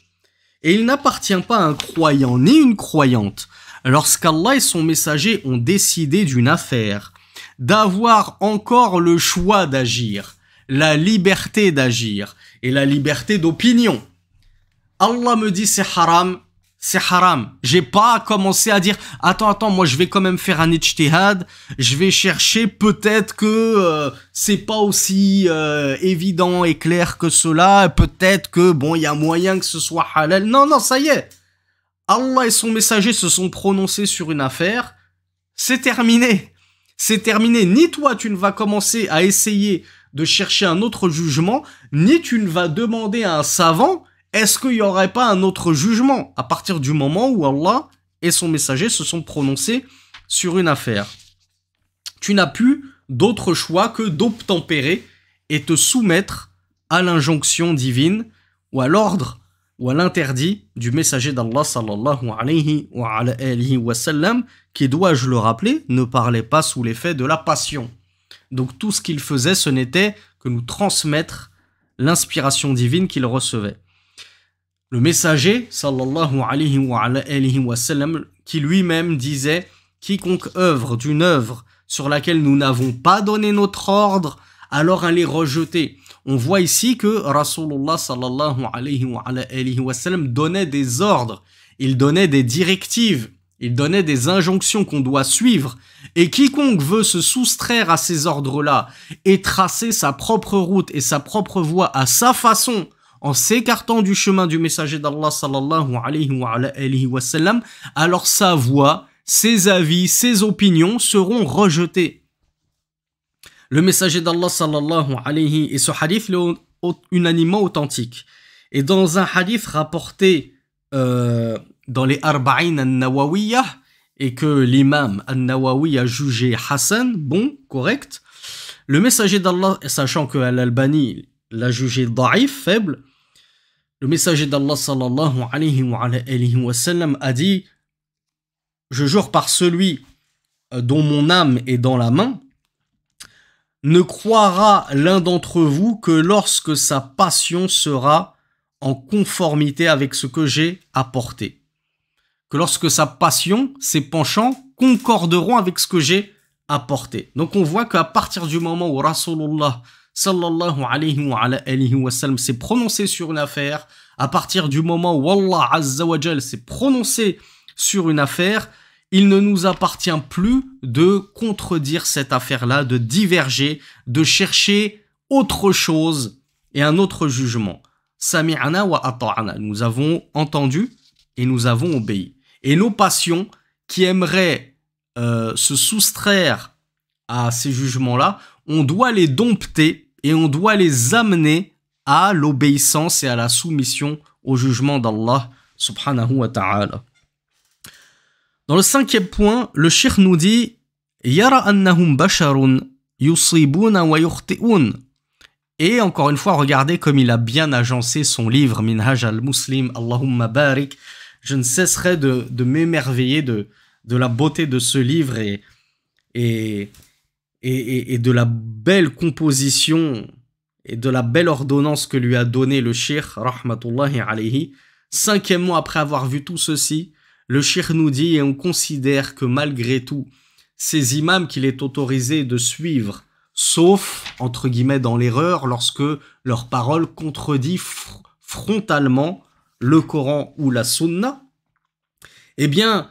et il n'appartient pas à un croyant ni une croyante, lorsqu'Allah et son messager ont décidé d'une affaire, d'avoir encore le choix d'agir, la liberté d'agir et la liberté d'opinion. Allah me dit c'est haram, c'est haram. J'ai pas commencé à dire attends attends moi je vais quand même faire un ijtihad, je vais chercher peut-être que euh, c'est pas aussi euh, évident et clair que cela, peut-être que bon il y a moyen que ce soit halal. Non non, ça y est. Allah et son messager se sont prononcés sur une affaire, c'est terminé. C'est terminé, ni toi tu ne vas commencer à essayer de chercher un autre jugement, ni tu ne vas demander à un savant est-ce qu'il n'y aurait pas un autre jugement à partir du moment où Allah et son messager se sont prononcés sur une affaire Tu n'as plus d'autre choix que d'obtempérer et te soumettre à l'injonction divine ou à l'ordre ou à l'interdit du messager d'Allah sallallahu alayhi wa, wa sallam, qui, dois-je le rappeler, ne parlait pas sous l'effet de la passion. Donc tout ce qu'il faisait, ce n'était que nous transmettre l'inspiration divine qu'il recevait le messager, sallallahu alayhi wa, sallam, qui lui-même disait Quiconque œuvre d'une œuvre sur laquelle nous n'avons pas donné notre ordre, alors elle est rejetée. On voit ici que Rasulullah sallallahu alayhi wa, alayhi wa sallam, donnait des ordres, il donnait des directives, il donnait des injonctions qu'on doit suivre, et quiconque veut se soustraire à ces ordres-là et tracer sa propre route et sa propre voie à sa façon, en s'écartant du chemin du messager d'Allah sallallahu alayhi wa, alors sa voix, ses avis, ses opinions seront rejetées. Le messager d'Allah sallallahu alayhi et ce hadith est unanimement authentique. Et dans un hadith rapporté euh, dans les Arba'in al et que l'imam al-Nawawi a jugé Hassan, bon, correct, le messager d'Allah, sachant que Al-Albani l'a jugé da'if, faible, le messager d'Allah alayhi wa, a dit Je jure par celui euh, dont mon âme est dans la main, ne croira l'un d'entre vous que lorsque sa passion sera en conformité avec ce que j'ai apporté. Que lorsque sa passion, ses penchants concorderont avec ce que j'ai apporté. Donc on voit qu'à partir du moment où Rasulullah sallallahu alayhi wa, sallam, s'est prononcé sur une affaire, à partir du moment où Allah Azza wa s'est prononcé sur une affaire, il ne nous appartient plus de contredire cette affaire-là, de diverger, de chercher autre chose et un autre jugement. Nous avons entendu et nous avons obéi. Et nos passions qui aimeraient euh, se soustraire à ces jugements-là, on doit les dompter et on doit les amener à l'obéissance et à la soumission au jugement d'Allah subhanahu wa ta'ala. Dans le cinquième point, le shikh nous dit Yara annahum basharun yusibuna wa Et encore une fois, regardez comme il a bien agencé son livre Minhaj al-Muslim, Allahumma barik. Je ne cesserai de, m'émerveiller de, la beauté de ce livre et et, de la belle composition et de la belle ordonnance que lui a donnée le shir, rahmatullahi alayhi. mois après avoir vu tout ceci, le shir nous dit et on considère que malgré tout, ces imams qu'il est autorisé de suivre, sauf, entre guillemets, dans l'erreur, lorsque leur parole contredit frontalement le Coran ou la Sunna, eh bien,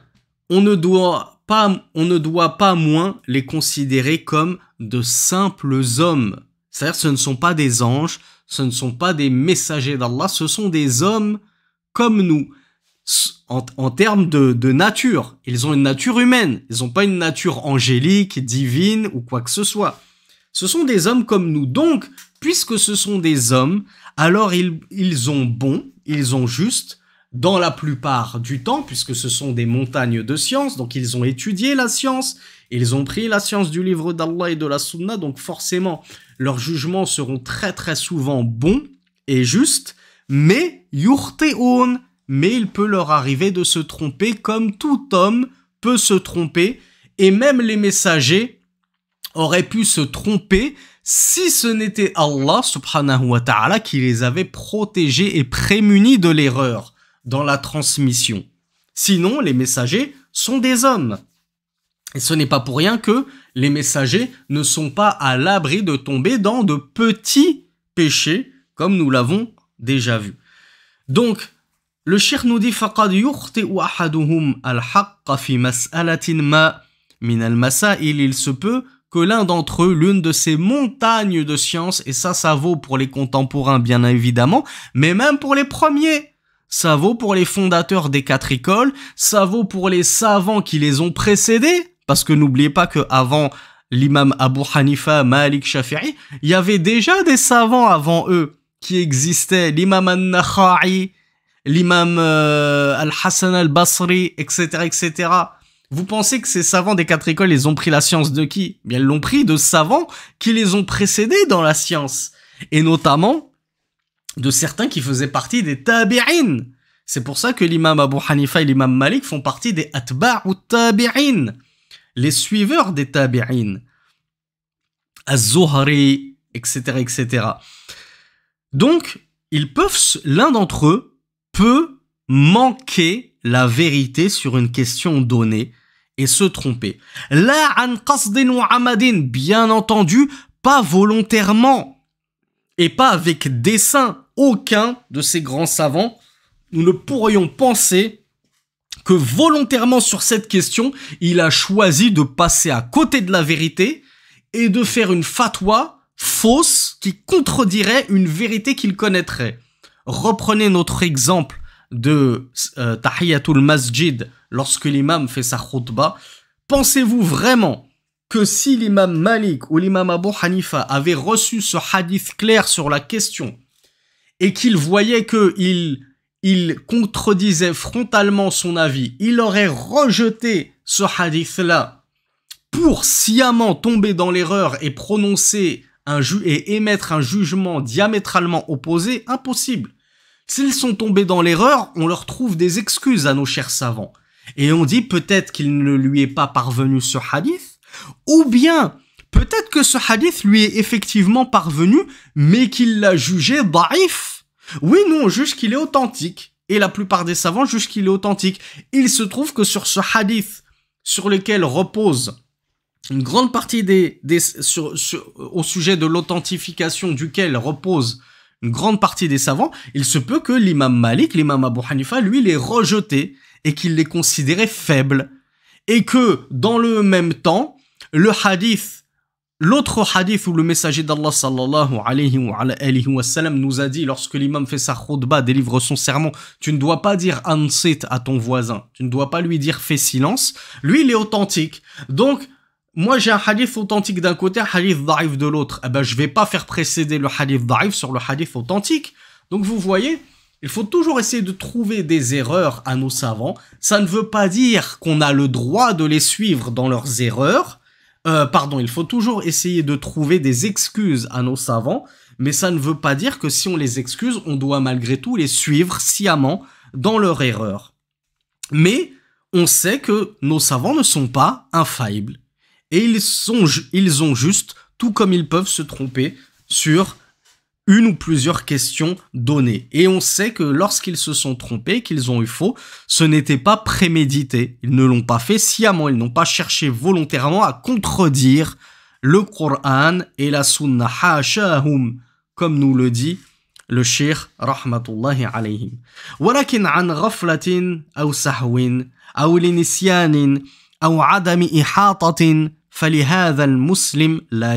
on ne doit on ne doit pas moins les considérer comme de simples hommes. C'est-à-dire ce ne sont pas des anges, ce ne sont pas des messagers d'Allah, ce sont des hommes comme nous. En, termes de, nature, ils ont une nature humaine, ils n'ont pas une nature angélique, divine ou quoi que ce soit. Ce sont des hommes comme nous. Donc, puisque ce sont des hommes, alors ils ont bon, ils ont juste, dans la plupart du temps, puisque ce sont des montagnes de science, donc ils ont étudié la science, ils ont pris la science du livre d'Allah et de la Sunna, donc forcément, leurs jugements seront très très souvent bons et justes, mais yurtehoun, mais il peut leur arriver de se tromper comme tout homme peut se tromper, et même les messagers auraient pu se tromper si ce n'était Allah subhanahu wa ta'ala qui les avait protégés et prémunis de l'erreur dans la transmission. Sinon, les messagers sont des hommes. Et ce n'est pas pour rien que les messagers ne sont pas à l'abri de tomber dans de petits péchés, comme nous l'avons déjà vu. Donc, le shir nous dit فَقَدْ al ma min al Il se peut que l'un d'entre eux, l'une de ces montagnes de science, et ça, ça vaut pour les contemporains bien évidemment, mais même pour les premiers, ça vaut pour les fondateurs des quatre écoles, ça vaut pour les savants qui les ont précédés, parce que n'oubliez pas que avant l'imam Abu Hanifa, Malik Shafi'i, il y avait déjà des savants avant eux qui existaient, l'imam an nakhari l'imam euh, Al-Hassan Al-Basri, etc., etc. Vous pensez que ces savants des quatre écoles, ils ont pris la science de qui Bien, ils l'ont pris de savants qui les ont précédés dans la science, et notamment de certains qui faisaient partie des tabi'in. C'est pour ça que l'imam Abu Hanifa et l'imam Malik font partie des atbar ou tabi'in, les suiveurs des tabi'in. Az-Zuhri, etc., etc. Donc, ils peuvent, l'un d'entre eux peut manquer la vérité sur une question donnée et se tromper. La an qasdin wa bien entendu, pas volontairement et pas avec dessein aucun de ces grands savants, nous ne pourrions penser que volontairement sur cette question, il a choisi de passer à côté de la vérité et de faire une fatwa fausse qui contredirait une vérité qu'il connaîtrait. Reprenez notre exemple de euh, Masjid lorsque l'imam fait sa khutbah. Pensez-vous vraiment que si l'imam Malik ou l'imam Abu Hanifa avaient reçu ce hadith clair sur la question et qu'il voyait que il, il contredisait frontalement son avis, il aurait rejeté ce hadith-là pour sciemment tomber dans l'erreur et prononcer un et émettre un jugement diamétralement opposé, impossible. S'ils sont tombés dans l'erreur, on leur trouve des excuses à nos chers savants. Et on dit peut-être qu'il ne lui est pas parvenu ce hadith, ou bien peut-être que ce hadith lui est effectivement parvenu, mais qu'il l'a jugé daif oui, non, on juge qu'il est authentique. Et la plupart des savants jugent qu'il est authentique. Il se trouve que sur ce hadith, sur lequel repose une grande partie des, au sujet de l'authentification duquel repose une grande partie des savants, il se peut que l'imam Malik, l'imam Abu Hanifa, lui, les rejeté et qu'il les considérait faibles. Et que, dans le même temps, le hadith L'autre hadith où le messager d'Allah sallallahu alayhi wa, sallam, nous a dit lorsque l'imam fait sa khutbah, délivre son serment, tu ne dois pas dire ansit à ton voisin, tu ne dois pas lui dire fais silence. Lui, il est authentique. Donc, moi j'ai un hadith authentique d'un côté, un hadith da'if de l'autre. Eh ben, je vais pas faire précéder le hadith da'if sur le hadith authentique. Donc vous voyez, il faut toujours essayer de trouver des erreurs à nos savants. Ça ne veut pas dire qu'on a le droit de les suivre dans leurs erreurs, euh, pardon, il faut toujours essayer de trouver des excuses à nos savants, mais ça ne veut pas dire que si on les excuse, on doit malgré tout les suivre sciemment dans leur erreur. Mais on sait que nos savants ne sont pas infaillibles. Et ils, songent, ils ont juste, tout comme ils peuvent se tromper, sur une ou plusieurs questions données. Et on sait que lorsqu'ils se sont trompés, qu'ils ont eu faux, ce n'était pas prémédité. Ils ne l'ont pas fait sciemment, ils n'ont pas cherché volontairement à contredire le Coran et la Sunna. Hashahum, comme nous le dit le shir rahmatullahi alayhim. ولكن عن سهو لنسيان عدم فلهذا المسلم لا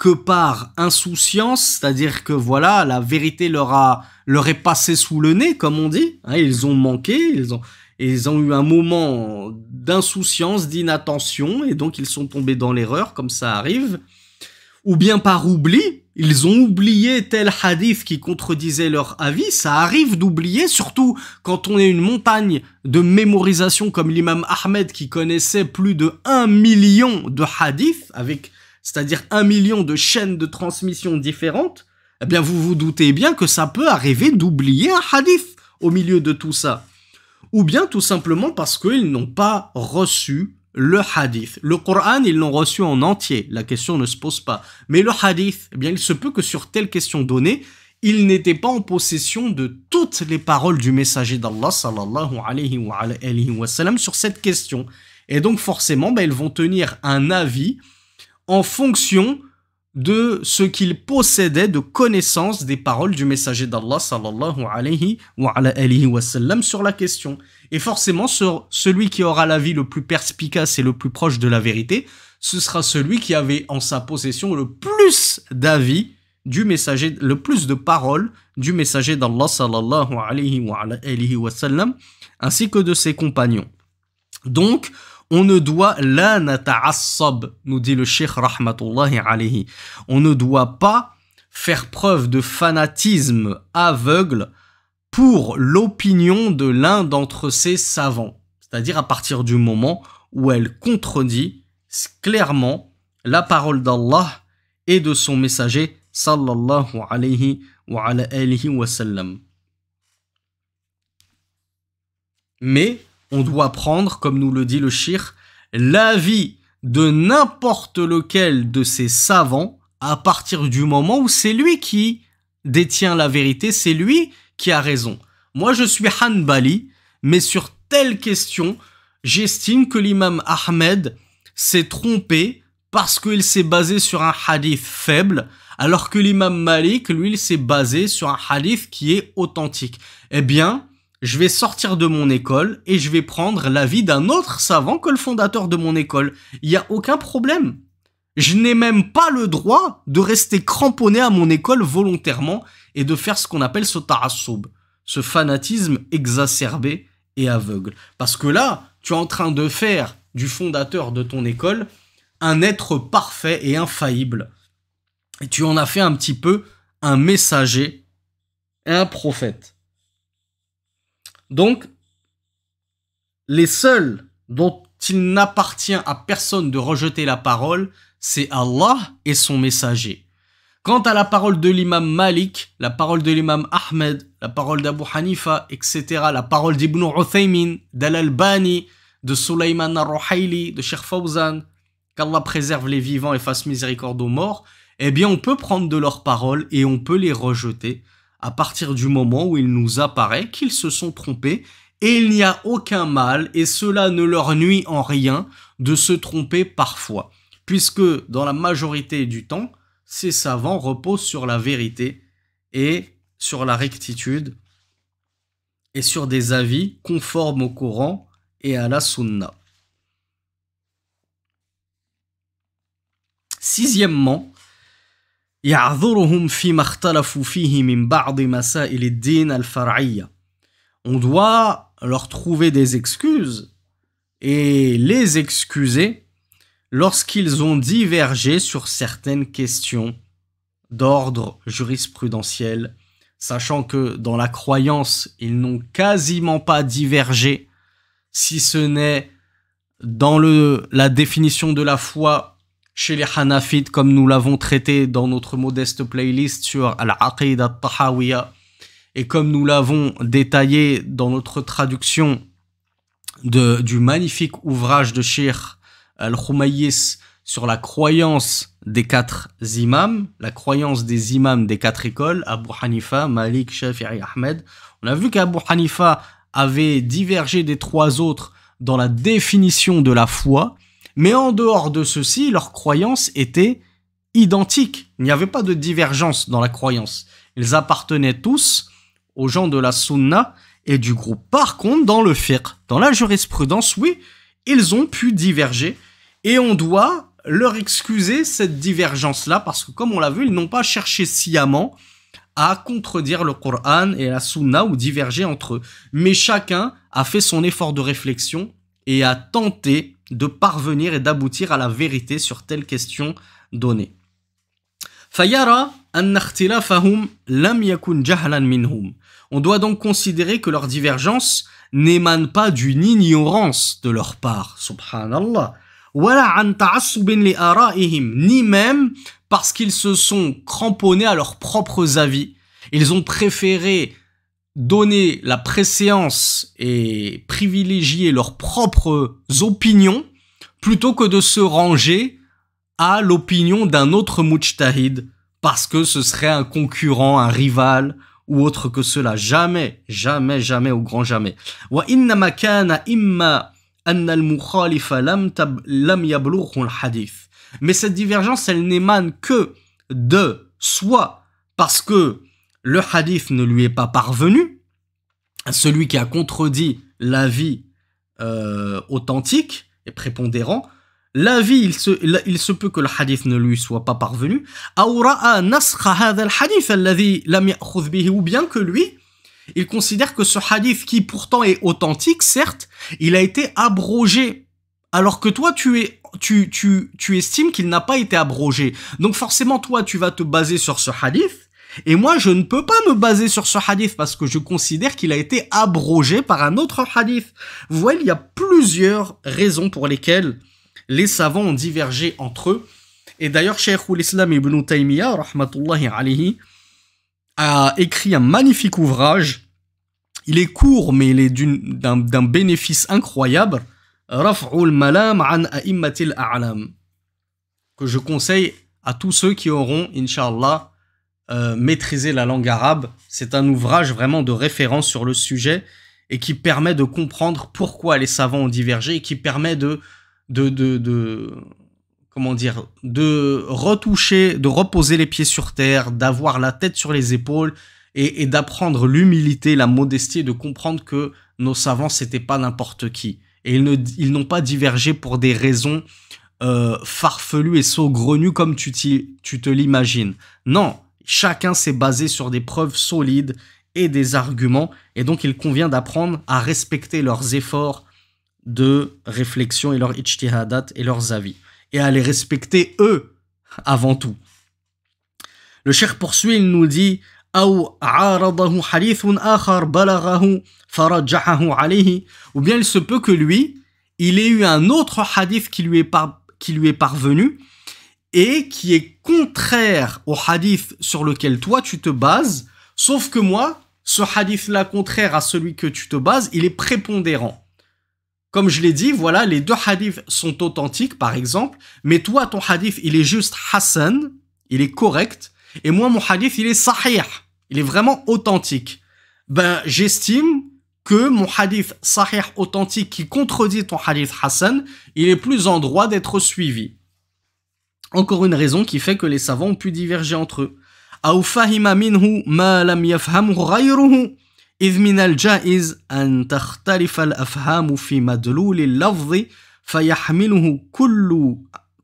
que par insouciance, c'est-à-dire que voilà, la vérité leur a leur est passée sous le nez, comme on dit. Hein, ils ont manqué, ils ont ils ont eu un moment d'insouciance, d'inattention, et donc ils sont tombés dans l'erreur, comme ça arrive. Ou bien par oubli, ils ont oublié tel hadith qui contredisait leur avis. Ça arrive d'oublier, surtout quand on est une montagne de mémorisation comme l'imam Ahmed qui connaissait plus de 1 million de hadiths avec c'est-à-dire un million de chaînes de transmission différentes, eh bien vous vous doutez bien que ça peut arriver d'oublier un hadith au milieu de tout ça. Ou bien tout simplement parce qu'ils n'ont pas reçu le hadith. Le Qur'an, ils l'ont reçu en entier, la question ne se pose pas. Mais le hadith, eh bien il se peut que sur telle question donnée, ils n'étaient pas en possession de toutes les paroles du messager d'Allah sur cette question. Et donc forcément, ben, ils vont tenir un avis en fonction de ce qu'il possédait de connaissance des paroles du messager d'Allah sallallahu alayhi wa, sur la question. Et forcément, celui qui aura l'avis le plus perspicace et le plus proche de la vérité, ce sera celui qui avait en sa possession le plus d'avis du messager, le plus de paroles du messager d'Allah sallallahu ainsi que de ses compagnons. Donc, on ne doit nous dit le Cheikh rahmatullahi On ne doit pas faire preuve de fanatisme aveugle pour l'opinion de l'un d'entre ses savants, c'est-à-dire à partir du moment où elle contredit clairement la parole d'Allah et de son messager sallallahu alayhi wa, Mais on doit prendre, comme nous le dit le Shir, l'avis de n'importe lequel de ces savants à partir du moment où c'est lui qui détient la vérité, c'est lui qui a raison. Moi, je suis Hanbali, mais sur telle question, j'estime que l'imam Ahmed s'est trompé parce qu'il s'est basé sur un hadith faible, alors que l'imam Malik, lui, il s'est basé sur un hadith qui est authentique. Eh bien, je vais sortir de mon école et je vais prendre l'avis d'un autre savant que le fondateur de mon école. Il n'y a aucun problème. Je n'ai même pas le droit de rester cramponné à mon école volontairement et de faire ce qu'on appelle ce tarassob, ce fanatisme exacerbé et aveugle. Parce que là, tu es en train de faire du fondateur de ton école un être parfait et infaillible. Et tu en as fait un petit peu un messager et un prophète. Donc, les seuls dont il n'appartient à personne de rejeter la parole, c'est Allah et son messager. Quant à la parole de l'imam Malik, la parole de l'imam Ahmed, la parole d'Abu Hanifa, etc., la parole d'Ibn Uthaymin, d'Al-Albani, de Sulaiman ar ruhayli de Sheikh Fawzan, qu'Allah préserve les vivants et fasse miséricorde aux morts, eh bien on peut prendre de leurs paroles et on peut les rejeter à partir du moment où il nous apparaît qu'ils se sont trompés, et il n'y a aucun mal, et cela ne leur nuit en rien de se tromper parfois, puisque dans la majorité du temps, ces savants reposent sur la vérité et sur la rectitude et sur des avis conformes au Coran et à la Sunna. Sixièmement, on doit leur trouver des excuses et les excuser lorsqu'ils ont divergé sur certaines questions d'ordre jurisprudentiel, sachant que dans la croyance, ils n'ont quasiment pas divergé, si ce n'est dans la définition de la foi chez les Hanafites, comme nous l'avons traité dans notre modeste playlist sur Al-Aqid Tahawiya, et comme nous l'avons détaillé dans notre traduction de, du magnifique ouvrage de Sheikh Al-Khumayis sur la croyance des quatre imams, la croyance des imams des quatre écoles, Abu Hanifa, Malik, Shafi'i, Ahmed. On a vu qu'Abu Hanifa avait divergé des trois autres dans la définition de la foi, mais en dehors de ceci, leurs croyances étaient identiques. Il n'y avait pas de divergence dans la croyance. Ils appartenaient tous aux gens de la sunna et du groupe. Par contre, dans le fiqh, dans la jurisprudence, oui, ils ont pu diverger et on doit leur excuser cette divergence-là parce que comme on l'a vu, ils n'ont pas cherché sciemment à contredire le Coran et la sunna ou diverger entre eux. Mais chacun a fait son effort de réflexion et a tenté de parvenir et d'aboutir à la vérité sur telle question donnée. On doit donc considérer que leur divergence n'émane pas d'une ignorance de leur part, subhanallah, ni même parce qu'ils se sont cramponnés à leurs propres avis. Ils ont préféré donner la préséance et privilégier leurs propres opinions plutôt que de se ranger à l'opinion d'un autre mujtahid parce que ce serait un concurrent, un rival ou autre que cela. Jamais, jamais, jamais, au grand jamais. Mais cette divergence, elle n'émane que de soi parce que le hadith ne lui est pas parvenu, celui qui a contredit l'avis euh, authentique et prépondérant, l'avis, il se, il se peut que le hadith ne lui soit pas parvenu, ou bien que lui, il considère que ce hadith qui pourtant est authentique, certes, il a été abrogé, alors que toi tu es tu, tu, tu estimes qu'il n'a pas été abrogé. Donc forcément toi tu vas te baser sur ce hadith et moi, je ne peux pas me baser sur ce hadith parce que je considère qu'il a été abrogé par un autre hadith. Vous voyez, il y a plusieurs raisons pour lesquelles les savants ont divergé entre eux. Et d'ailleurs, Cheikh al-Islam ibn Taymiyyah, rahmatullahi alayhi, a écrit un magnifique ouvrage. Il est court, mais il est d'un bénéfice incroyable. Raf'ul malam an a'immatil a'lam. Que je conseille à tous ceux qui auront, inshallah, euh, maîtriser la langue arabe. C'est un ouvrage vraiment de référence sur le sujet et qui permet de comprendre pourquoi les savants ont divergé et qui permet de, de, de, comment dire, de retoucher, de reposer les pieds sur terre, d'avoir la tête sur les épaules et, d'apprendre l'humilité, la modestie de comprendre que nos savants, c'était pas n'importe qui. Et ils, ne, ils n'ont pas divergé pour des raisons euh, farfelues et saugrenues comme tu, tu te l'imagines. Non, Chacun s'est basé sur des preuves solides et des arguments, et donc il convient d'apprendre à respecter leurs efforts de réflexion et leurs ijtihadat et leurs avis, et à les respecter eux avant tout. Le cher poursuit, il nous dit ou bien il se peut que lui, il ait eu un autre hadith qui lui est, qui lui est parvenu et qui est contraire au hadith sur lequel toi tu te bases, sauf que moi, ce hadith-là contraire à celui que tu te bases, il est prépondérant. Comme je l'ai dit, voilà, les deux hadiths sont authentiques, par exemple, mais toi, ton hadith, il est juste Hassan, il est correct, et moi, mon hadith, il est sahih, il est vraiment authentique. Ben, j'estime que mon hadith sahih authentique qui contredit ton hadith Hassan, il est plus en droit d'être suivi. Encore une raison qui fait que les savants ont pu diverger entre eux. « Au fahima minhu ma lam yafhamu ghayruhu »« Idh minal ja'iz an takhtalifa al fi madluli al-lafdi »« kulu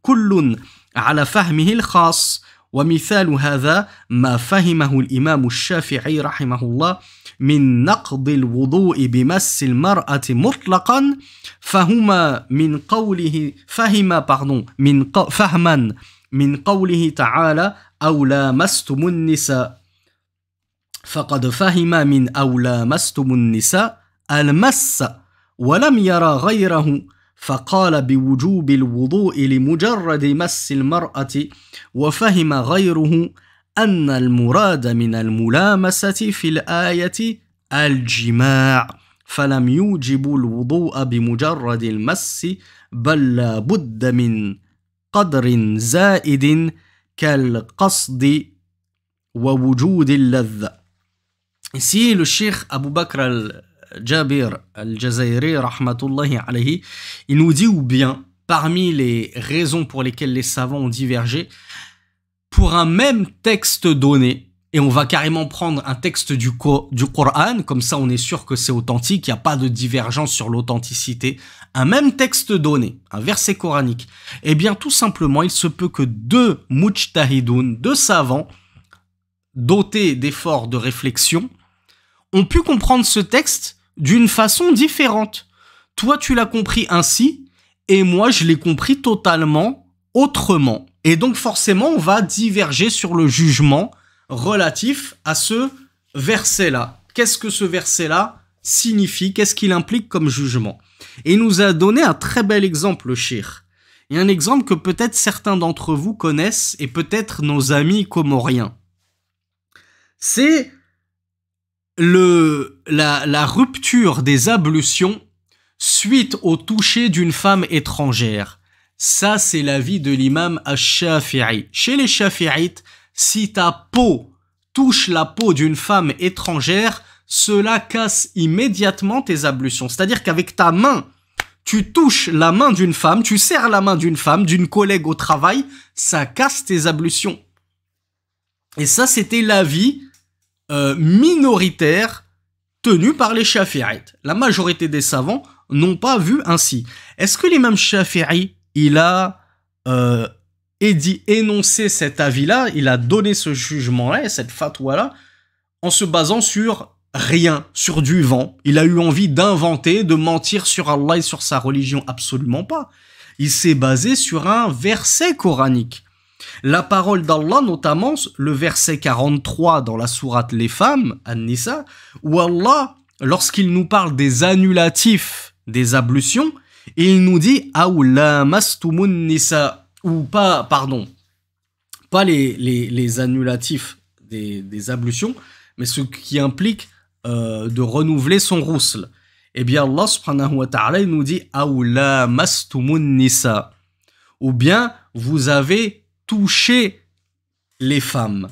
kullun ala fahmihi al-khas »« Wa mithalu hadha ma fahimahu alimam alshafii al-shafi'i من نقض الوضوء بمس المرأة مطلقا فهما من قوله فهما باردون من فهما من قوله تعالى أو لامستم النساء فقد فهم من أو لامستم النساء المس ولم يرى غيره فقال بوجوب الوضوء لمجرد مس المرأة وفهم غيره أن المراد من الملامسة في الآية الجماع فلم يوجب الوضوء بمجرد المس بل لا بد من قدر زائد كالقصد ووجود اللذة سيل الشيخ أبو بكر الجابر الجزائري رحمة الله عليه il nous dit ou bien parmi les raisons pour lesquelles les savants ont divergé pour un même texte donné, et on va carrément prendre un texte du, Coran, comme ça on est sûr que c'est authentique, il n'y a pas de divergence sur l'authenticité, un même texte donné, un verset coranique, et eh bien tout simplement il se peut que deux mujtahidoun, deux savants, dotés d'efforts de réflexion, ont pu comprendre ce texte d'une façon différente. Toi tu l'as compris ainsi, et moi je l'ai compris totalement autrement. Et donc forcément, on va diverger sur le jugement relatif à ce verset-là. Qu'est-ce que ce verset-là signifie Qu'est-ce qu'il implique comme jugement Et il nous a donné un très bel exemple, le Shir. Et un exemple que peut-être certains d'entre vous connaissent et peut-être nos amis comoriens. C'est la rupture des ablutions suite au toucher d'une femme étrangère. Ça, c'est l'avis de l'imam al shafii Chez les Shafi'ites, si ta peau touche la peau d'une femme étrangère, cela casse immédiatement tes ablutions. C'est-à-dire qu'avec ta main, tu touches la main d'une femme, tu serres la main d'une femme, d'une collègue au travail, ça casse tes ablutions. Et ça, c'était l'avis euh, minoritaire tenu par les Shafi'ites. La majorité des savants n'ont pas vu ainsi. Est-ce que l'imam Shafi'i il a euh, énoncé cet avis-là, il a donné ce jugement-là, cette fatwa-là, en se basant sur rien, sur du vent. Il a eu envie d'inventer, de mentir sur Allah et sur sa religion, absolument pas. Il s'est basé sur un verset coranique. La parole d'Allah, notamment le verset 43 dans la sourate Les Femmes, An-Nisa, où Allah, lorsqu'il nous parle des annulatifs des ablutions, il nous dit ou pas, pardon, pas les, annulatifs des, ablutions, mais ce qui implique euh, de renouveler son rousle Eh bien, Allah subhanahu wa ta'ala, il nous dit ou bien vous avez touché les femmes.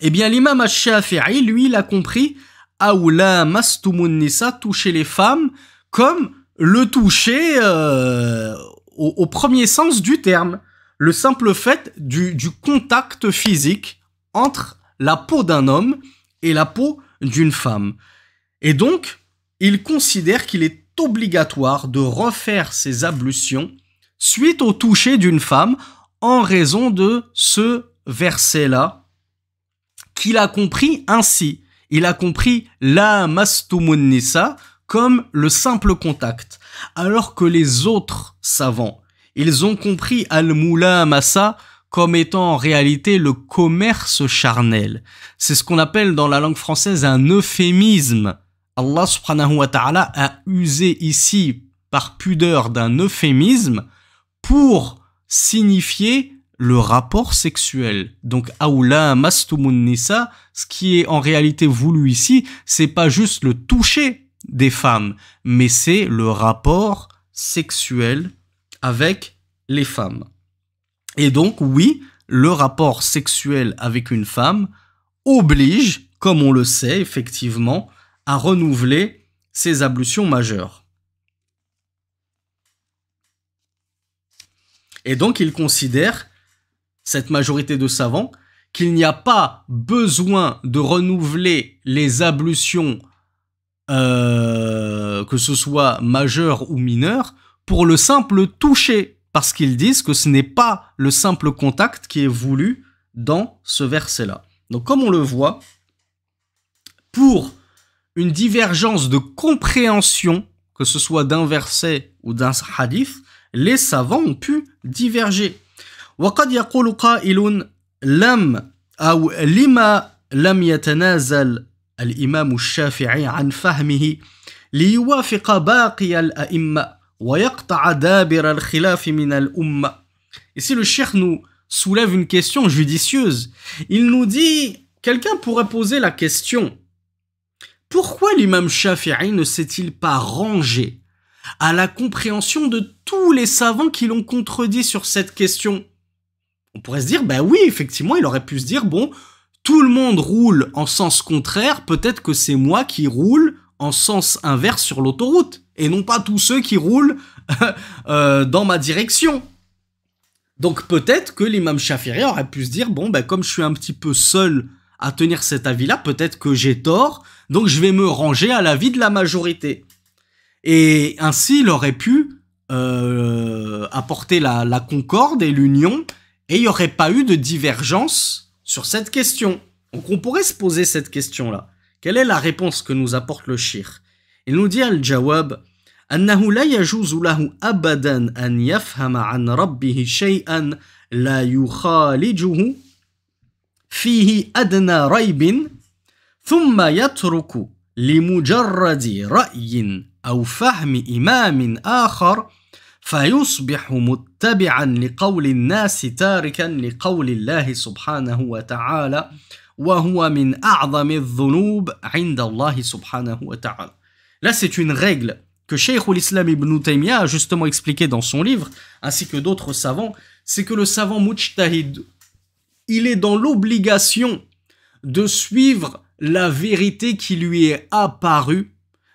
Eh bien, l'imam al-Shafi'i, lui, il a compris Aoula mastumun toucher les femmes, comme le toucher euh, au, premier sens du terme. Le simple fait du, contact physique entre la peau d'un homme et la peau d'une femme. Et donc, il considère qu'il est obligatoire de refaire ses ablutions suite au toucher d'une femme en raison de ce verset-là qu'il a compris ainsi. Il a compris la mastumun comme le simple contact, alors que les autres savants, ils ont compris al-moula masa comme étant en réalité le commerce charnel. C'est ce qu'on appelle dans la langue française un euphémisme. Allah subhanahu wa ta'ala a usé ici par pudeur d'un euphémisme pour signifier le rapport sexuel. Donc aoula mastumun nisa, ce qui est en réalité voulu ici, c'est pas juste le toucher des femmes, mais c'est le rapport sexuel avec les femmes. Et donc, oui, le rapport sexuel avec une femme oblige, comme on le sait effectivement, à renouveler ses ablutions majeures. Et donc, il considère, cette majorité de savants, qu'il n'y a pas besoin de renouveler les ablutions euh, que ce soit majeur ou mineur, pour le simple toucher, parce qu'ils disent que ce n'est pas le simple contact qui est voulu dans ce verset-là. Donc comme on le voit, pour une divergence de compréhension, que ce soit d'un verset ou d'un hadith, les savants ont pu diverger. لم أو لما لم et si le cheikh nous soulève une question judicieuse, il nous dit, quelqu'un pourrait poser la question, pourquoi l'imam Shafi'i ne s'est-il pas rangé à la compréhension de tous les savants qui l'ont contredit sur cette question On pourrait se dire, ben oui, effectivement, il aurait pu se dire, bon, tout le monde roule en sens contraire, peut-être que c'est moi qui roule en sens inverse sur l'autoroute, et non pas tous ceux qui roulent euh, dans ma direction. Donc peut-être que l'imam Shafiri aurait pu se dire, bon, ben, comme je suis un petit peu seul à tenir cet avis-là, peut-être que j'ai tort, donc je vais me ranger à l'avis de la majorité. Et ainsi, il aurait pu euh, apporter la, la concorde et l'union, et il n'y aurait pas eu de divergence sur cette question, on pourrait se poser cette question là. Quelle est la réponse que nous apporte le Shir Il nous dit al-jawab annahu la yajuzu abadan an yafham an rabbihi shay'an la yukhalijuhu fihi adna raybin thumma li limujarradi ra'y ou fahm imam akhar Là, c'est une règle que Sheikh al-Islam ibn Taymiyyah a justement expliqué dans son livre, ainsi que d'autres savants, c'est que le savant mujtahid, il est dans l'obligation de suivre la vérité qui lui est apparue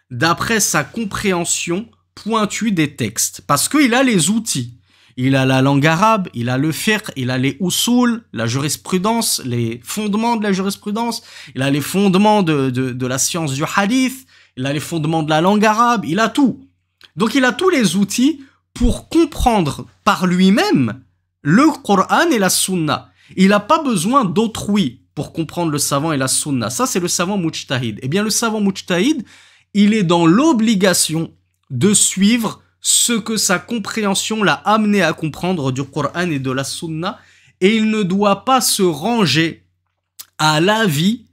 d'après sa compréhension pointu des textes parce qu'il a les outils. Il a la langue arabe, il a le fiqh, il a les usul, la jurisprudence, les fondements de la jurisprudence, il a les fondements de, la science du hadith, il a les fondements de la langue arabe, il a tout. Donc il a tous les outils pour comprendre par lui-même le Coran et la Sunna. Il n'a pas besoin d'autrui pour comprendre le savant et la Sunna. Ça, c'est le savant mujtahid. Eh bien, le savant mujtahid, il est dans l'obligation de suivre ce que sa compréhension l'a amené à comprendre du Qur'an et de la Sunna, et il ne doit pas se ranger à l'avis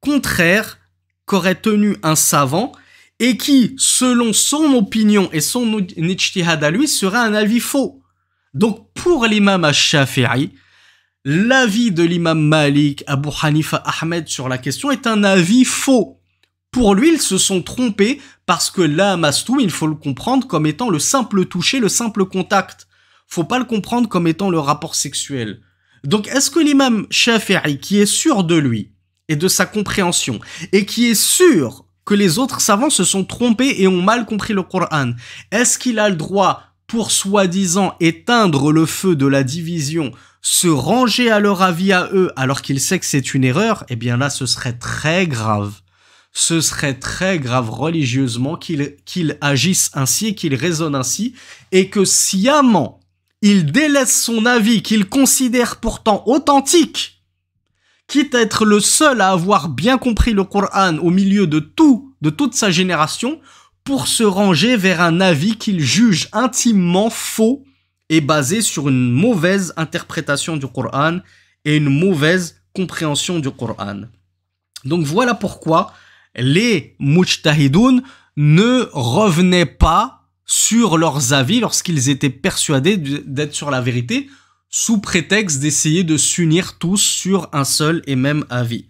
contraire qu'aurait tenu un savant, et qui, selon son opinion et son ijtihad à lui, serait un avis faux. Donc pour l'imam al shafii l'avis de l'imam Malik, Abu Hanifa Ahmed sur la question est un avis faux. Pour lui, ils se sont trompés parce que là, tout il faut le comprendre comme étant le simple toucher, le simple contact. Faut pas le comprendre comme étant le rapport sexuel. Donc, est-ce que l'imam Shafi'i, qui est sûr de lui et de sa compréhension, et qui est sûr que les autres savants se sont trompés et ont mal compris le Coran, est-ce qu'il a le droit, pour soi-disant éteindre le feu de la division, se ranger à leur avis à eux alors qu'il sait que c'est une erreur Eh bien là, ce serait très grave ce serait très grave religieusement qu'il agisse ainsi et qu'il raisonne ainsi, et que sciemment, il délaisse son avis qu'il considère pourtant authentique, quitte à être le seul à avoir bien compris le Coran au milieu de tout, de toute sa génération, pour se ranger vers un avis qu'il juge intimement faux et basé sur une mauvaise interprétation du Coran et une mauvaise compréhension du Coran. Donc voilà pourquoi les mujtahidoun ne revenaient pas sur leurs avis lorsqu'ils étaient persuadés d'être sur la vérité, sous prétexte d'essayer de s'unir tous sur un seul et même avis.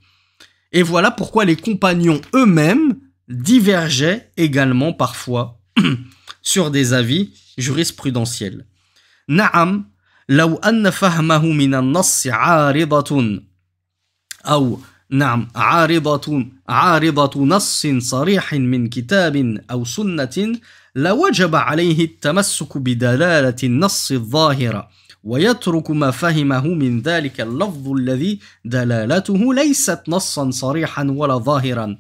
Et voilà pourquoi les compagnons eux-mêmes divergeaient également parfois sur des avis jurisprudentiels. Na'am, لو أن نعم عارضة عارضة نص صريح من كتاب أو سنة لوجب عليه التمسك بدلالة النص الظاهرة ويترك ما فهمه من ذلك اللفظ الذي دلالته ليست نصا صريحا ولا ظاهرا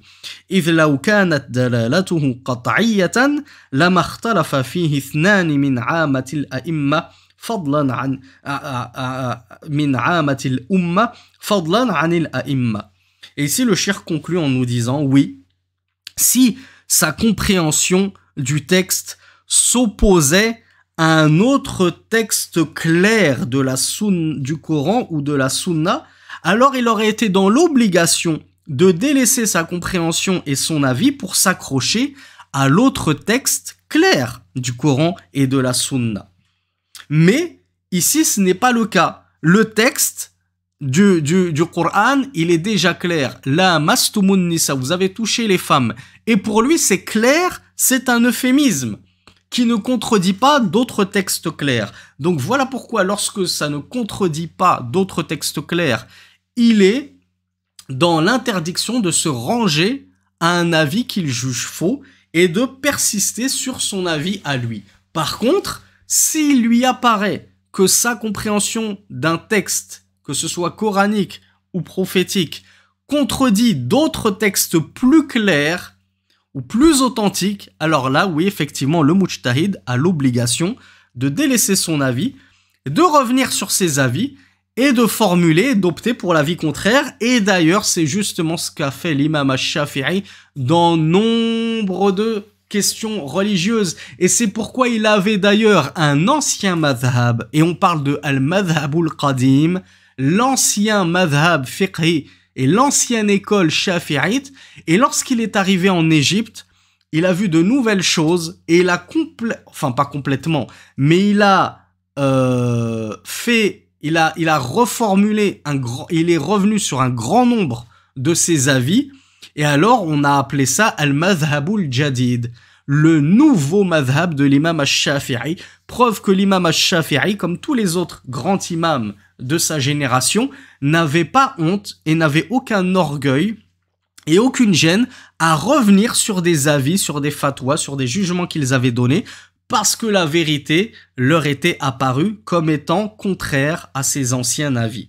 إذ لو كانت دلالته قطعية لما اختلف فيه اثنان من عامة الأئمة فضلا عن من عامة الأمة فضلا عن الأئمة Et ici, le cher conclut en nous disant, oui, si sa compréhension du texte s'opposait à un autre texte clair de la du Coran ou de la Sunna, alors il aurait été dans l'obligation de délaisser sa compréhension et son avis pour s'accrocher à l'autre texte clair du Coran et de la Sunna. Mais ici, ce n'est pas le cas. Le texte du, du, Coran, il est déjà clair. La mastumun nisa, vous avez touché les femmes. Et pour lui, c'est clair, c'est un euphémisme qui ne contredit pas d'autres textes clairs. Donc voilà pourquoi lorsque ça ne contredit pas d'autres textes clairs, il est dans l'interdiction de se ranger à un avis qu'il juge faux et de persister sur son avis à lui. Par contre, s'il lui apparaît que sa compréhension d'un texte que ce soit coranique ou prophétique, contredit d'autres textes plus clairs ou plus authentiques, alors là, oui, effectivement, le mujtahid a l'obligation de délaisser son avis, de revenir sur ses avis et de formuler, d'opter pour l'avis contraire. Et d'ailleurs, c'est justement ce qu'a fait l'imam Shafi'i dans nombre de questions religieuses. Et c'est pourquoi il avait d'ailleurs un ancien madhab, et on parle de al al-qadim qadim, l'ancien madhab fiqhi et l'ancienne école shafi'ite, et lorsqu'il est arrivé en Égypte, il a vu de nouvelles choses et il a complètement, enfin pas complètement, mais il a euh, fait, il a, il a reformulé un grand, il est revenu sur un grand nombre de ses avis, et alors on a appelé ça al-madhabul jadid, le nouveau madhab de l'imam al shafii preuve que l'imam al shafii comme tous les autres grands imams de sa génération n'avait pas honte et n'avait aucun orgueil et aucune gêne à revenir sur des avis, sur des fatwas, sur des jugements qu'ils avaient donnés parce que la vérité leur était apparue comme étant contraire à ses anciens avis.